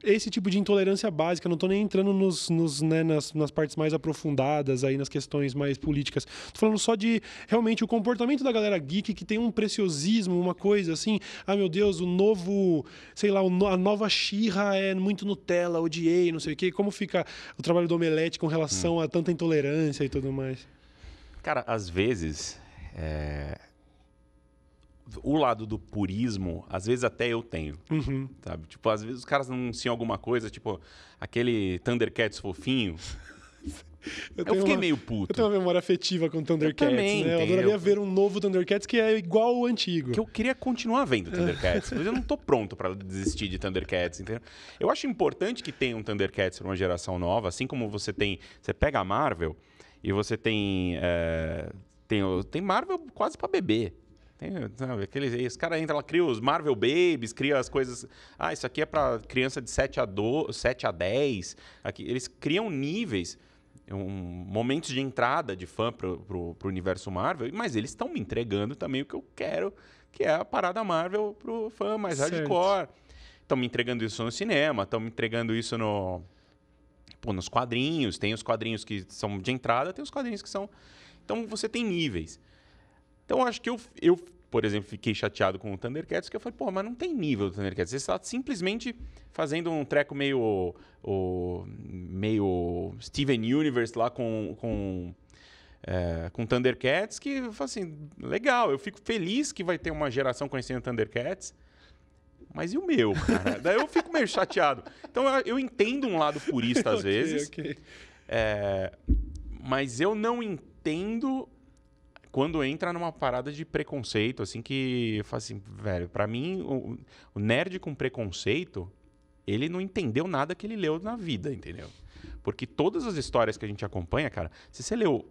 esse tipo de intolerância básica, não estou nem entrando nos, nos né, nas, nas partes mais aprofundadas, aí nas questões mais políticas. Tô falando só de realmente o comportamento da galera geek que tem um preciosismo, uma coisa assim. Ah, meu Deus, o novo, sei lá, a nova Xirra é muito Nutella, odiei, não sei o quê. Como fica o trabalho do Omelete com relação hum. a tanta intolerância e tudo mais? Cara, às vezes. É o lado do purismo, às vezes até eu tenho. Uhum. Sabe? Tipo, às vezes os caras anunciam alguma coisa, tipo, aquele Thundercats fofinho. Eu, eu fiquei uma, meio puto. Eu tenho uma memória afetiva com Thundercats. Eu também, né? Eu adoraria ver um novo Thundercats que é igual ao antigo. Que eu queria continuar vendo Thundercats, mas eu não tô pronto para desistir de Thundercats, entendeu? Eu acho importante que tenha um Thundercats pra uma geração nova, assim como você tem. Você pega a Marvel e você tem. É, tem, tem Marvel quase para beber. Tem, sabe, aqueles, esse cara entra, ela cria os Marvel Babies, cria as coisas. Ah, isso aqui é para criança de 7 a, 12, 7 a 10. Aqui, eles criam níveis, um, momentos de entrada de fã pro, pro, pro universo Marvel, mas eles estão me entregando também o que eu quero, que é a parada Marvel pro fã mais certo. hardcore. Estão me entregando isso no cinema, estão me entregando isso no. Pô, nos quadrinhos, tem os quadrinhos que são de entrada, tem os quadrinhos que são. Então você tem níveis. Então, acho que eu, eu, por exemplo, fiquei chateado com o Thundercats, que eu falei, pô, mas não tem nível do Thundercats. Você está simplesmente fazendo um treco meio. O, meio Steven Universe lá com. com é, com Thundercats, que assim, legal, eu fico feliz que vai ter uma geração conhecendo Thundercats, mas e o meu, cara? Daí eu fico meio chateado. Então eu, eu entendo um lado purista às okay, vezes, okay. É, mas eu não entendo quando entra numa parada de preconceito, assim, que eu falo assim, velho, pra mim, o, o nerd com preconceito, ele não entendeu nada que ele leu na vida, entendeu? Porque todas as histórias que a gente acompanha, cara, se você leu.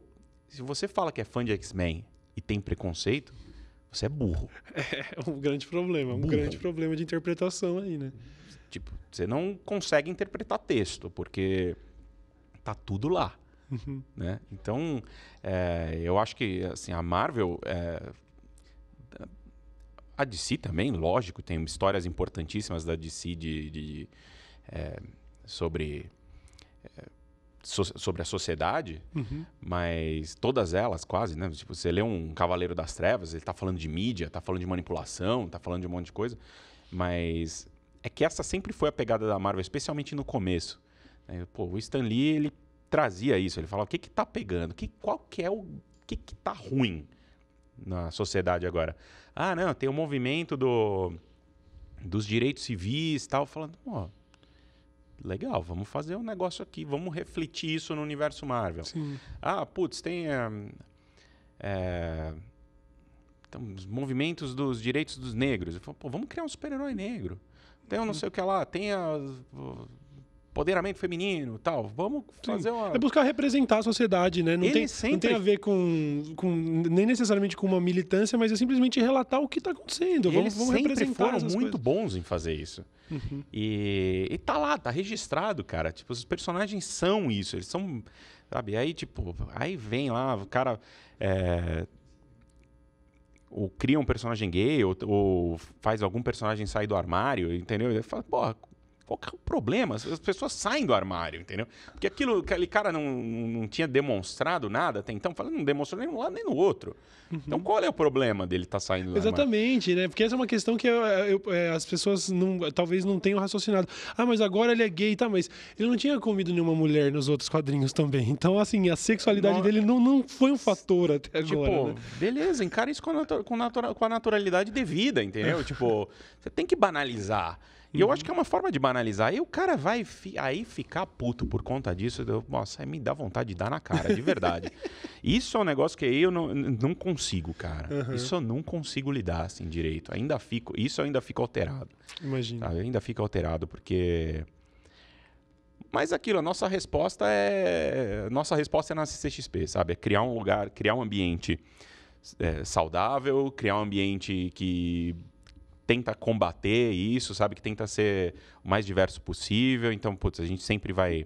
Se você fala que é fã de X-Men e tem preconceito, você é burro. É um grande problema, um grande problema de interpretação aí, né? Tipo, você não consegue interpretar texto, porque tá tudo lá. Uhum. Né? Então, é, eu acho que assim, a Marvel. É, a DC também, lógico, tem histórias importantíssimas da DC de, de é, sobre, é, so, sobre a sociedade, uhum. mas todas elas quase, né? Tipo, você lê um Cavaleiro das Trevas, ele está falando de mídia, está falando de manipulação, está falando de um monte de coisa, mas é que essa sempre foi a pegada da Marvel, especialmente no começo. Né? Pô, o Stan Lee, ele trazia isso. Ele falava: o que que tá pegando? Que, qual que é o que que tá ruim na sociedade agora? Ah, não, tem o um movimento do, dos direitos civis tal. Falando, oh, legal, vamos fazer um negócio aqui, vamos refletir isso no universo Marvel. Sim. Ah, putz, tem. É, é, então, os movimentos dos direitos dos negros. Eu falo, Pô, vamos criar um super-herói negro. Tem um não sei o que lá, tem a, empoderamento feminino tal. Vamos fazer uma. É buscar representar a sociedade, né? Não, tem, sempre... não tem a ver com, com. nem necessariamente com uma militância, mas é simplesmente relatar o que está acontecendo. Vamos, Eles vamos sempre representar foram muito coisas. bons em fazer isso. Uhum. E, e tá lá, tá registrado, cara. Tipo, os personagens são isso. Eles são. Sabe? Aí, tipo, aí vem lá, o cara. É, ou cria um personagem gay, ou, ou, faz algum personagem sair do armário, entendeu? Ele fala, porra, qual que é o problema? As pessoas saem do armário, entendeu? Porque aquilo, aquele cara não, não tinha demonstrado nada até então, falando, não demonstrou nem um lado nem no outro. Uhum. Então qual é o problema dele estar tá saindo do Exatamente, armário? né? Porque essa é uma questão que eu, eu, é, as pessoas não, talvez não tenham raciocinado. Ah, mas agora ele é gay, tá? Mas ele não tinha comido nenhuma mulher nos outros quadrinhos também. Então, assim, a sexualidade não... dele não, não foi um fator até tipo, agora. Né? beleza, encara isso com a, natura, com a naturalidade devida, entendeu? tipo, você tem que banalizar. E eu acho uhum. que é uma forma de banalizar. E o cara vai fi, aí ficar puto por conta disso. Eu, nossa, me dá vontade de dar na cara, de verdade. Isso é um negócio que eu não, não consigo, cara. Uhum. Isso eu não consigo lidar assim direito. Ainda fico, isso ainda fica alterado. Imagina. Ainda fica alterado porque mas aquilo, a nossa resposta é. Nossa resposta é na CCXP, sabe? É criar um lugar, criar um ambiente é, saudável, criar um ambiente que tenta combater isso, sabe? Que tenta ser o mais diverso possível. Então, putz, a gente sempre vai.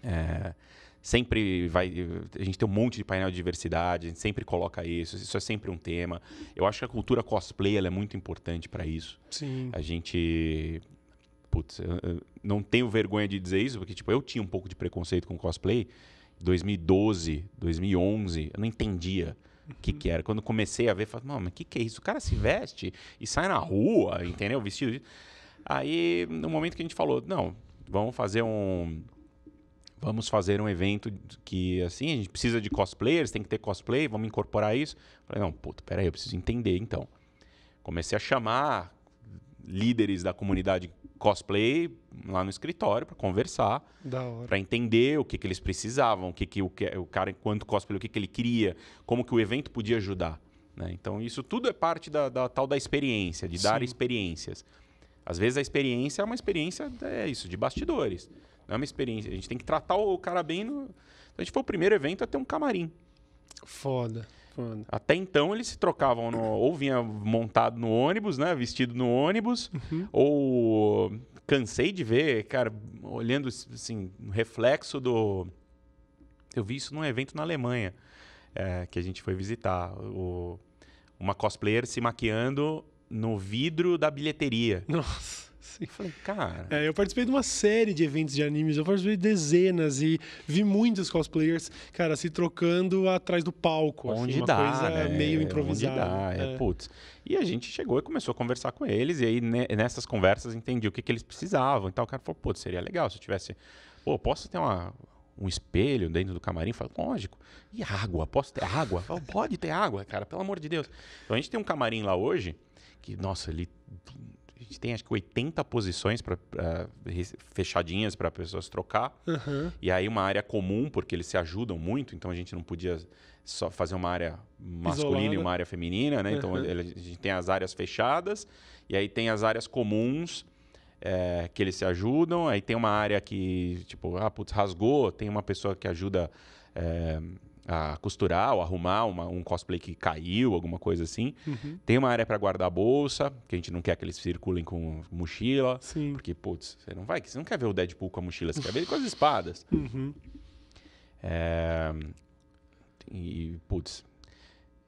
É, sempre vai. A gente tem um monte de painel de diversidade, a gente sempre coloca isso, isso é sempre um tema. Eu acho que a cultura cosplay é muito importante para isso. Sim. A gente. Putz, eu não tenho vergonha de dizer isso, porque tipo, eu tinha um pouco de preconceito com cosplay. 2012, 2011, eu não entendia. O que, que era? Quando comecei a ver, falei, mano, mas o que, que é isso? O cara se veste e sai na rua, entendeu? Vestido. Aí, no momento que a gente falou, não, vamos fazer um. Vamos fazer um evento que, assim, a gente precisa de cosplayers, tem que ter cosplay, vamos incorporar isso. Falei, não, puta, peraí, eu preciso entender então. Comecei a chamar líderes da comunidade cosplay lá no escritório para conversar, para entender o que, que eles precisavam, o que, que o, o cara, enquanto cosplay, o que, que ele queria, como que o evento podia ajudar. Né? Então, isso tudo é parte da, da tal da experiência, de Sim. dar experiências. Às vezes, a experiência é uma experiência, é isso, de bastidores. Não é uma experiência. A gente tem que tratar o cara bem. No... Então, a gente foi o primeiro evento a ter um camarim. Foda. Foda. Até então eles se trocavam, no, ou vinha montado no ônibus, né? Vestido no ônibus, uhum. ou cansei de ver, cara, olhando assim, reflexo do. Eu vi isso num evento na Alemanha é, que a gente foi visitar. O... Uma cosplayer se maquiando no vidro da bilheteria. Nossa. Sim. Eu falei, cara. É, eu participei de uma série de eventos de animes, eu participei de dezenas e vi muitos cosplayers, cara, se trocando atrás do palco. Assim, Onde assim, uma dá, coisa né? meio improvisada. Onde dá, é. é putz. E a gente chegou e começou a conversar com eles, e aí né, nessas conversas entendi o que, que eles precisavam. Então o cara falou, pô, seria legal se eu tivesse. Pô, posso ter uma, um espelho dentro do camarim? Falei, lógico. E água? Posso ter água? Falo, pode ter água, cara, pelo amor de Deus. Então a gente tem um camarim lá hoje que, nossa, ele a gente tem acho que 80 posições pra, fechadinhas para pessoas trocar. Uhum. E aí uma área comum, porque eles se ajudam muito, então a gente não podia só fazer uma área masculina Isolada. e uma área feminina, né? Uhum. Então a gente tem as áreas fechadas e aí tem as áreas comuns. É, que eles se ajudam, aí tem uma área que, tipo, ah, putz, rasgou, tem uma pessoa que ajuda é, a costurar ou arrumar uma, um cosplay que caiu, alguma coisa assim. Uhum. Tem uma área para guardar bolsa, que a gente não quer que eles circulem com mochila. Sim. Porque, putz, você não vai, você não quer ver o Deadpool com a mochila, você quer ver ele com as espadas. Uhum. É... E, putz,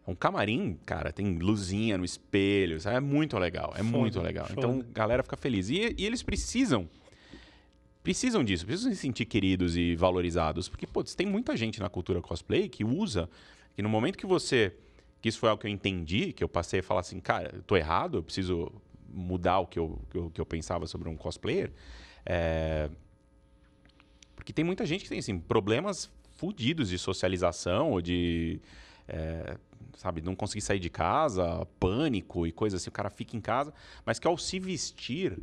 um camarim, cara, tem luzinha no espelho, sabe? É muito legal, é foda, muito legal. Foda. Então, a galera fica feliz. E, e, eles precisam precisam disso, precisam se sentir queridos e valorizados. Porque, pô, tem muita gente na cultura cosplay que usa, que no momento que você. Que isso foi algo que eu entendi, que eu passei a falar assim, cara, eu tô errado, eu preciso mudar o que eu, que eu, que eu pensava sobre um cosplayer. É... Porque tem muita gente que tem assim, problemas fudidos de socialização ou de. É, sabe, não conseguir sair de casa, pânico e coisa assim, o cara fica em casa, mas que ao se vestir,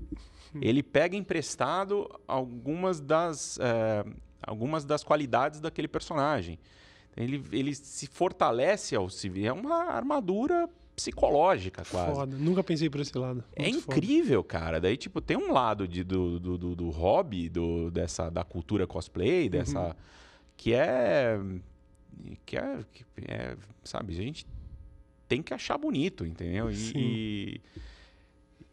Uhum. ele pega emprestado algumas das, eh, algumas das qualidades daquele personagem. Ele, ele se fortalece ao se É uma armadura psicológica, quase. Foda, nunca pensei por esse lado. É Muito é incrível, foda. cara. Daí, tipo, tem um lado de, do, do, do, do hobby, do, dessa, da cultura cosplay, uhum. dessa. Uhum. Que é. Que é, que é. Sabe, a gente tem que achar bonito, entendeu? e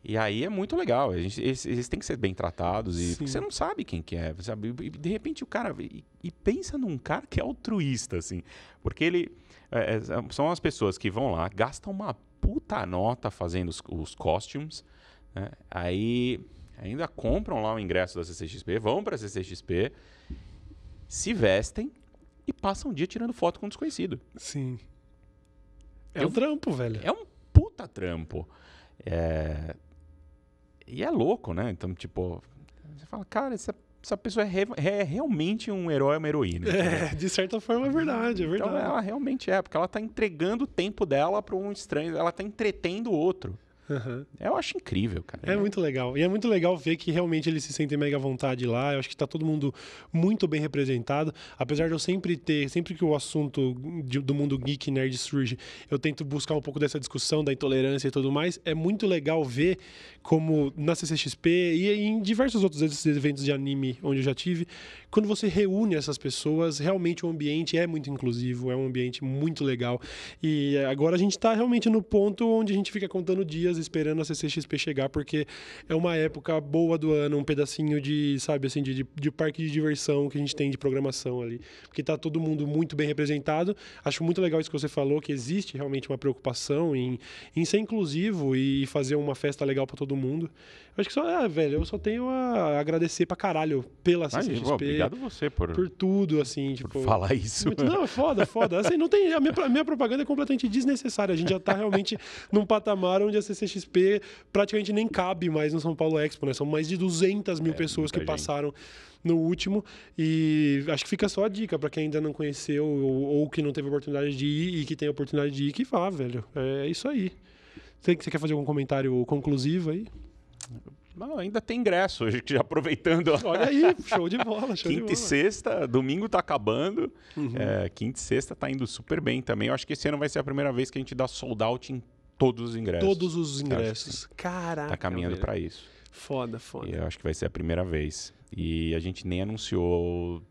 e aí é muito legal. A gente, eles, eles têm que ser bem tratados. E, porque você não sabe quem que é. Sabe? E, de repente o cara. E, e, pensa num cara que é altruísta, assim. Porque ele. É, é são as pessoas que vão lá, gastam uma puta nota fazendo os, os costumes. Né? Aí ainda compram lá o ingresso da CCXP, vão pra CCXP, se vestem e passam um dia tirando foto com um desconhecido. Sim. É um trampo, velho. É um puta trampo. É, e é louco, né? Então, tipo, você fala, cara, essa, essa pessoa é, re, é realmente um herói, uma heroína. É, né? de certa forma é verdade, é então, verdade. Então, ela realmente é, porque ela tá entregando o tempo dela para um estranho, ela tá entretendo o outro. Uhum. Eu acho incrível, cara. É, muito legal. E é muito legal ver que realmente eles se sentem mega à vontade lá. Eu acho que tá todo mundo muito bem representado. Apesar de eu sempre ter, sempre que o assunto de, do mundo geek nerd surge, eu tento buscar um pouco dessa discussão da intolerância e tudo mais. É muito legal ver como na CCXP e em diversos outros desses eventos de anime onde eu já tive, quando você reúne essas pessoas, realmente o ambiente é muito inclusivo, é um ambiente muito legal. E agora a gente está realmente no ponto onde a gente fica contando dias esperando a CCXP chegar, porque é uma época boa do ano, um pedacinho de, sabe, assim, de, de, de parque de diversão que a gente tem de programação ali, porque está todo mundo muito bem representado. Acho muito legal isso que você falou, que existe realmente uma preocupação em, em ser inclusivo e fazer uma festa legal para todo todo mundo. Eu acho que só, é, velho, eu só tenho a agradecer pra caralho pela CCXP. obrigado você por... Por tudo, assim, tipo... Por falar isso. Muito, não, é foda, é foda. Assim, não tem... A minha, a minha propaganda é completamente desnecessária. A gente já tá realmente num patamar onde a CCXP praticamente nem cabe mais no São Paulo Expo, né? São mais de 200 mil é, pessoas que gente. passaram no último. E acho que fica só a dica para quem ainda não conheceu ou, ou, que não teve oportunidade de ir e que tem oportunidade de ir, que vá, velho. É isso aí. Você, você quer fazer algum comentário conclusivo aí? Não, ainda tem ingresso, hoje já aproveitando. Olha aí, show de bola, show Quinta de bola. e sexta, domingo tá acabando. Uhum. É, quinta e sexta tá indo super bem também. Eu acho que esse ano vai ser a primeira vez que a gente dá sold out em todos os ingressos. Todos os ingressos. Caraca. Tá caminhando para isso. Foda, foda. E eu acho que vai ser a primeira vez. E a gente nem anunciou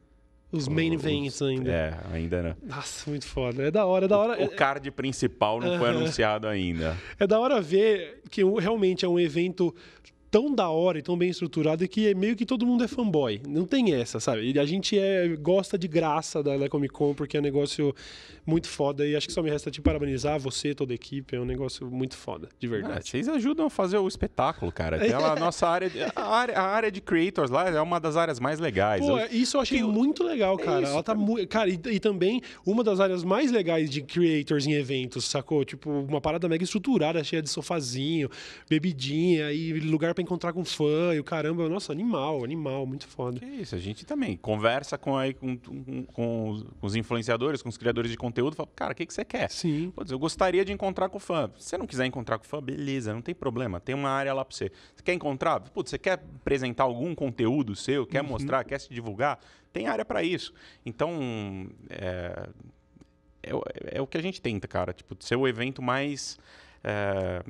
os main events ainda. É, ainda não. Nossa, muito foda. É da hora, é da hora. O, o é- card principal não foi anunciado ainda. É da hora ver que realmente é um evento tão da hora e tão bem estruturado que é meio que todo mundo é fanboy. Não tem essa, sabe? A gente é, gosta de graça da, da Comic Con porque é um negócio muito foda e acho que só me resta te parabenizar, você, toda a equipe, é um negócio muito foda, de ah, verdade. Ah, vocês ajudam a fazer o espetáculo, cara. Aquela nossa área, de, a área, a área de creators lá é uma das áreas mais legais. Pô, é, isso eu achei eu, muito legal, cara. É isso, Ela tá muito, cara, e, e, também uma das áreas mais legais de creators em eventos, sacou? Tipo, uma parada mega estruturada, cheia de sofazinho, bebidinha e lugar encontrar com fã e o caramba, nossa, animal, animal, muito foda. Que isso, a gente também conversa com, aí, com, com, com os influenciadores, com os criadores de conteúdo, fala, cara, o que, que você quer? Sim. eu gostaria de encontrar com fã. Se você não quiser encontrar com fã, beleza, não tem problema, tem uma área lá pra você. Você quer encontrar? Putz, você quer apresentar algum conteúdo seu, quer uhum. mostrar, quer se divulgar? Tem área para isso. Então, é, é, é, o que a gente tenta, cara, tipo, ser o evento mais. É,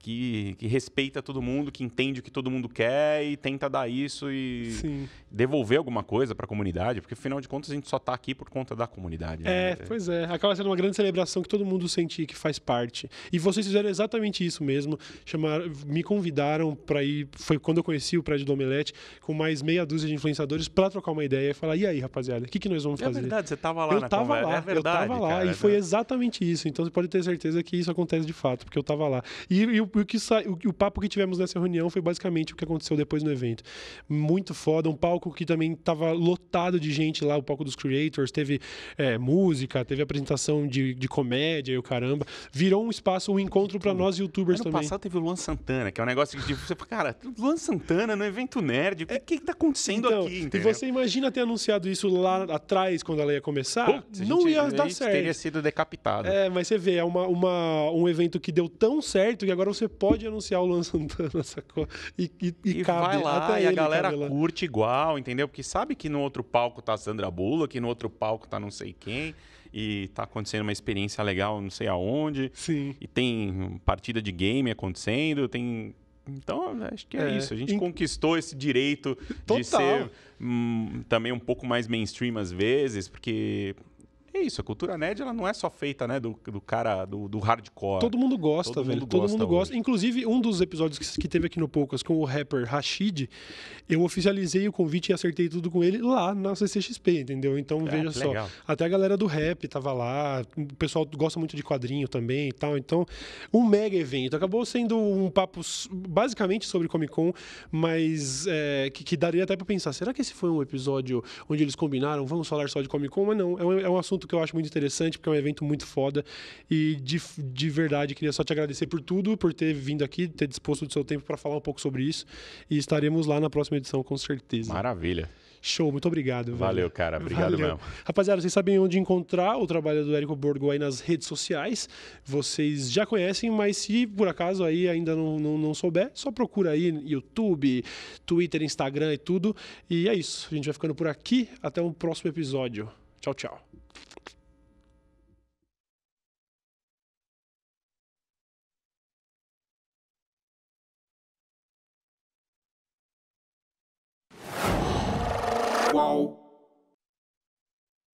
que, que, respeita todo mundo, que entende o que todo mundo quer e tenta dar isso e Sim. devolver alguma coisa para a comunidade, porque afinal de contas a gente só está aqui por conta da comunidade. Né? É, pois é. Acaba sendo uma grande celebração que todo mundo sente, que faz parte. E vocês fizeram exatamente isso mesmo. Chamaram, me convidaram para ir, foi quando eu conheci o prédio do Omelete, com mais meia dúzia de influenciadores para trocar uma ideia e falar: e aí, rapaziada, o que, que nós vamos é fazer? É verdade, você estava lá, eu estava lá, é verdade, eu estava lá. Cara, e foi né? exatamente isso. Então você pode ter certeza que isso acontece de fato, porque eu estava lá. E, e o o, que sa... o, papo que tivemos nessa reunião foi basicamente o que aconteceu depois no evento. Muito foda, um palco que também estava lotado de gente lá, o palco dos creators, teve é, música, teve apresentação de, de comédia e o caramba. Virou um espaço, um encontro para nós youtubers ano também. no passado teve o Luan Santana, que é um negócio que tipo, você fala, cara, Luan Santana no evento nerd, o que, é, que, que tá acontecendo então, aqui? Entendeu? E você imagina ter anunciado isso lá atrás, quando ela ia começar? Putz, não gente, ia dar certo. teria sido decapitado. É, mas você vê, é uma, uma, um evento que deu tão certo que agora você você pode anunciar o Luan Santana, sacou? E, e, e, e cabe, vai lá, até e a galera curte igual, entendeu? Porque sabe que no outro palco tá Sandra Bullock, que no outro palco tá não sei quem, e tá acontecendo uma experiência legal não sei aonde. Sim. E tem partida de game acontecendo, tem então, acho que é, é isso. A gente In... conquistou esse direito Total. de ser hum, também um pouco mais mainstream às vezes, porque é isso, a cultura nerd ela não é só feita, né, do, do cara do, do hardcore. Todo mundo gosta, Todo velho. Mundo Todo gosta mundo gosta. Hoje. Inclusive, um dos episódios que, que teve aqui no Poucas com o rapper Rashid, eu oficializei o convite e acertei tudo com ele lá na CCXP, entendeu? Então, é, veja só. Legal. Até a galera do rap tava lá, o pessoal gosta muito de quadrinho também e tal. Então, um mega evento. Acabou sendo um papo basicamente sobre Comic Con, mas é, que, que, daria até para pensar, será que esse foi um episódio onde eles combinaram, vamos falar só de Comic Con? Mas não, é um, é um assunto assunto que eu acho muito interessante, porque é um evento muito foda. E de, de verdade, queria só te agradecer por tudo, por ter vindo aqui, ter disposto do seu tempo para falar um pouco sobre isso. E estaremos lá na próxima edição, com certeza. Maravilha. Show, muito obrigado. Velho. Valeu, cara. Obrigado Valeu. mesmo. Rapaziada, vocês sabem onde encontrar o trabalho do Érico Borgo aí nas redes sociais. Vocês já conhecem, mas se por acaso aí ainda não, não, não souber, só procura aí YouTube, Twitter, Instagram e tudo. E é isso. A gente vai ficando por aqui. Até o um próximo episódio. Tchau, tchau. qual.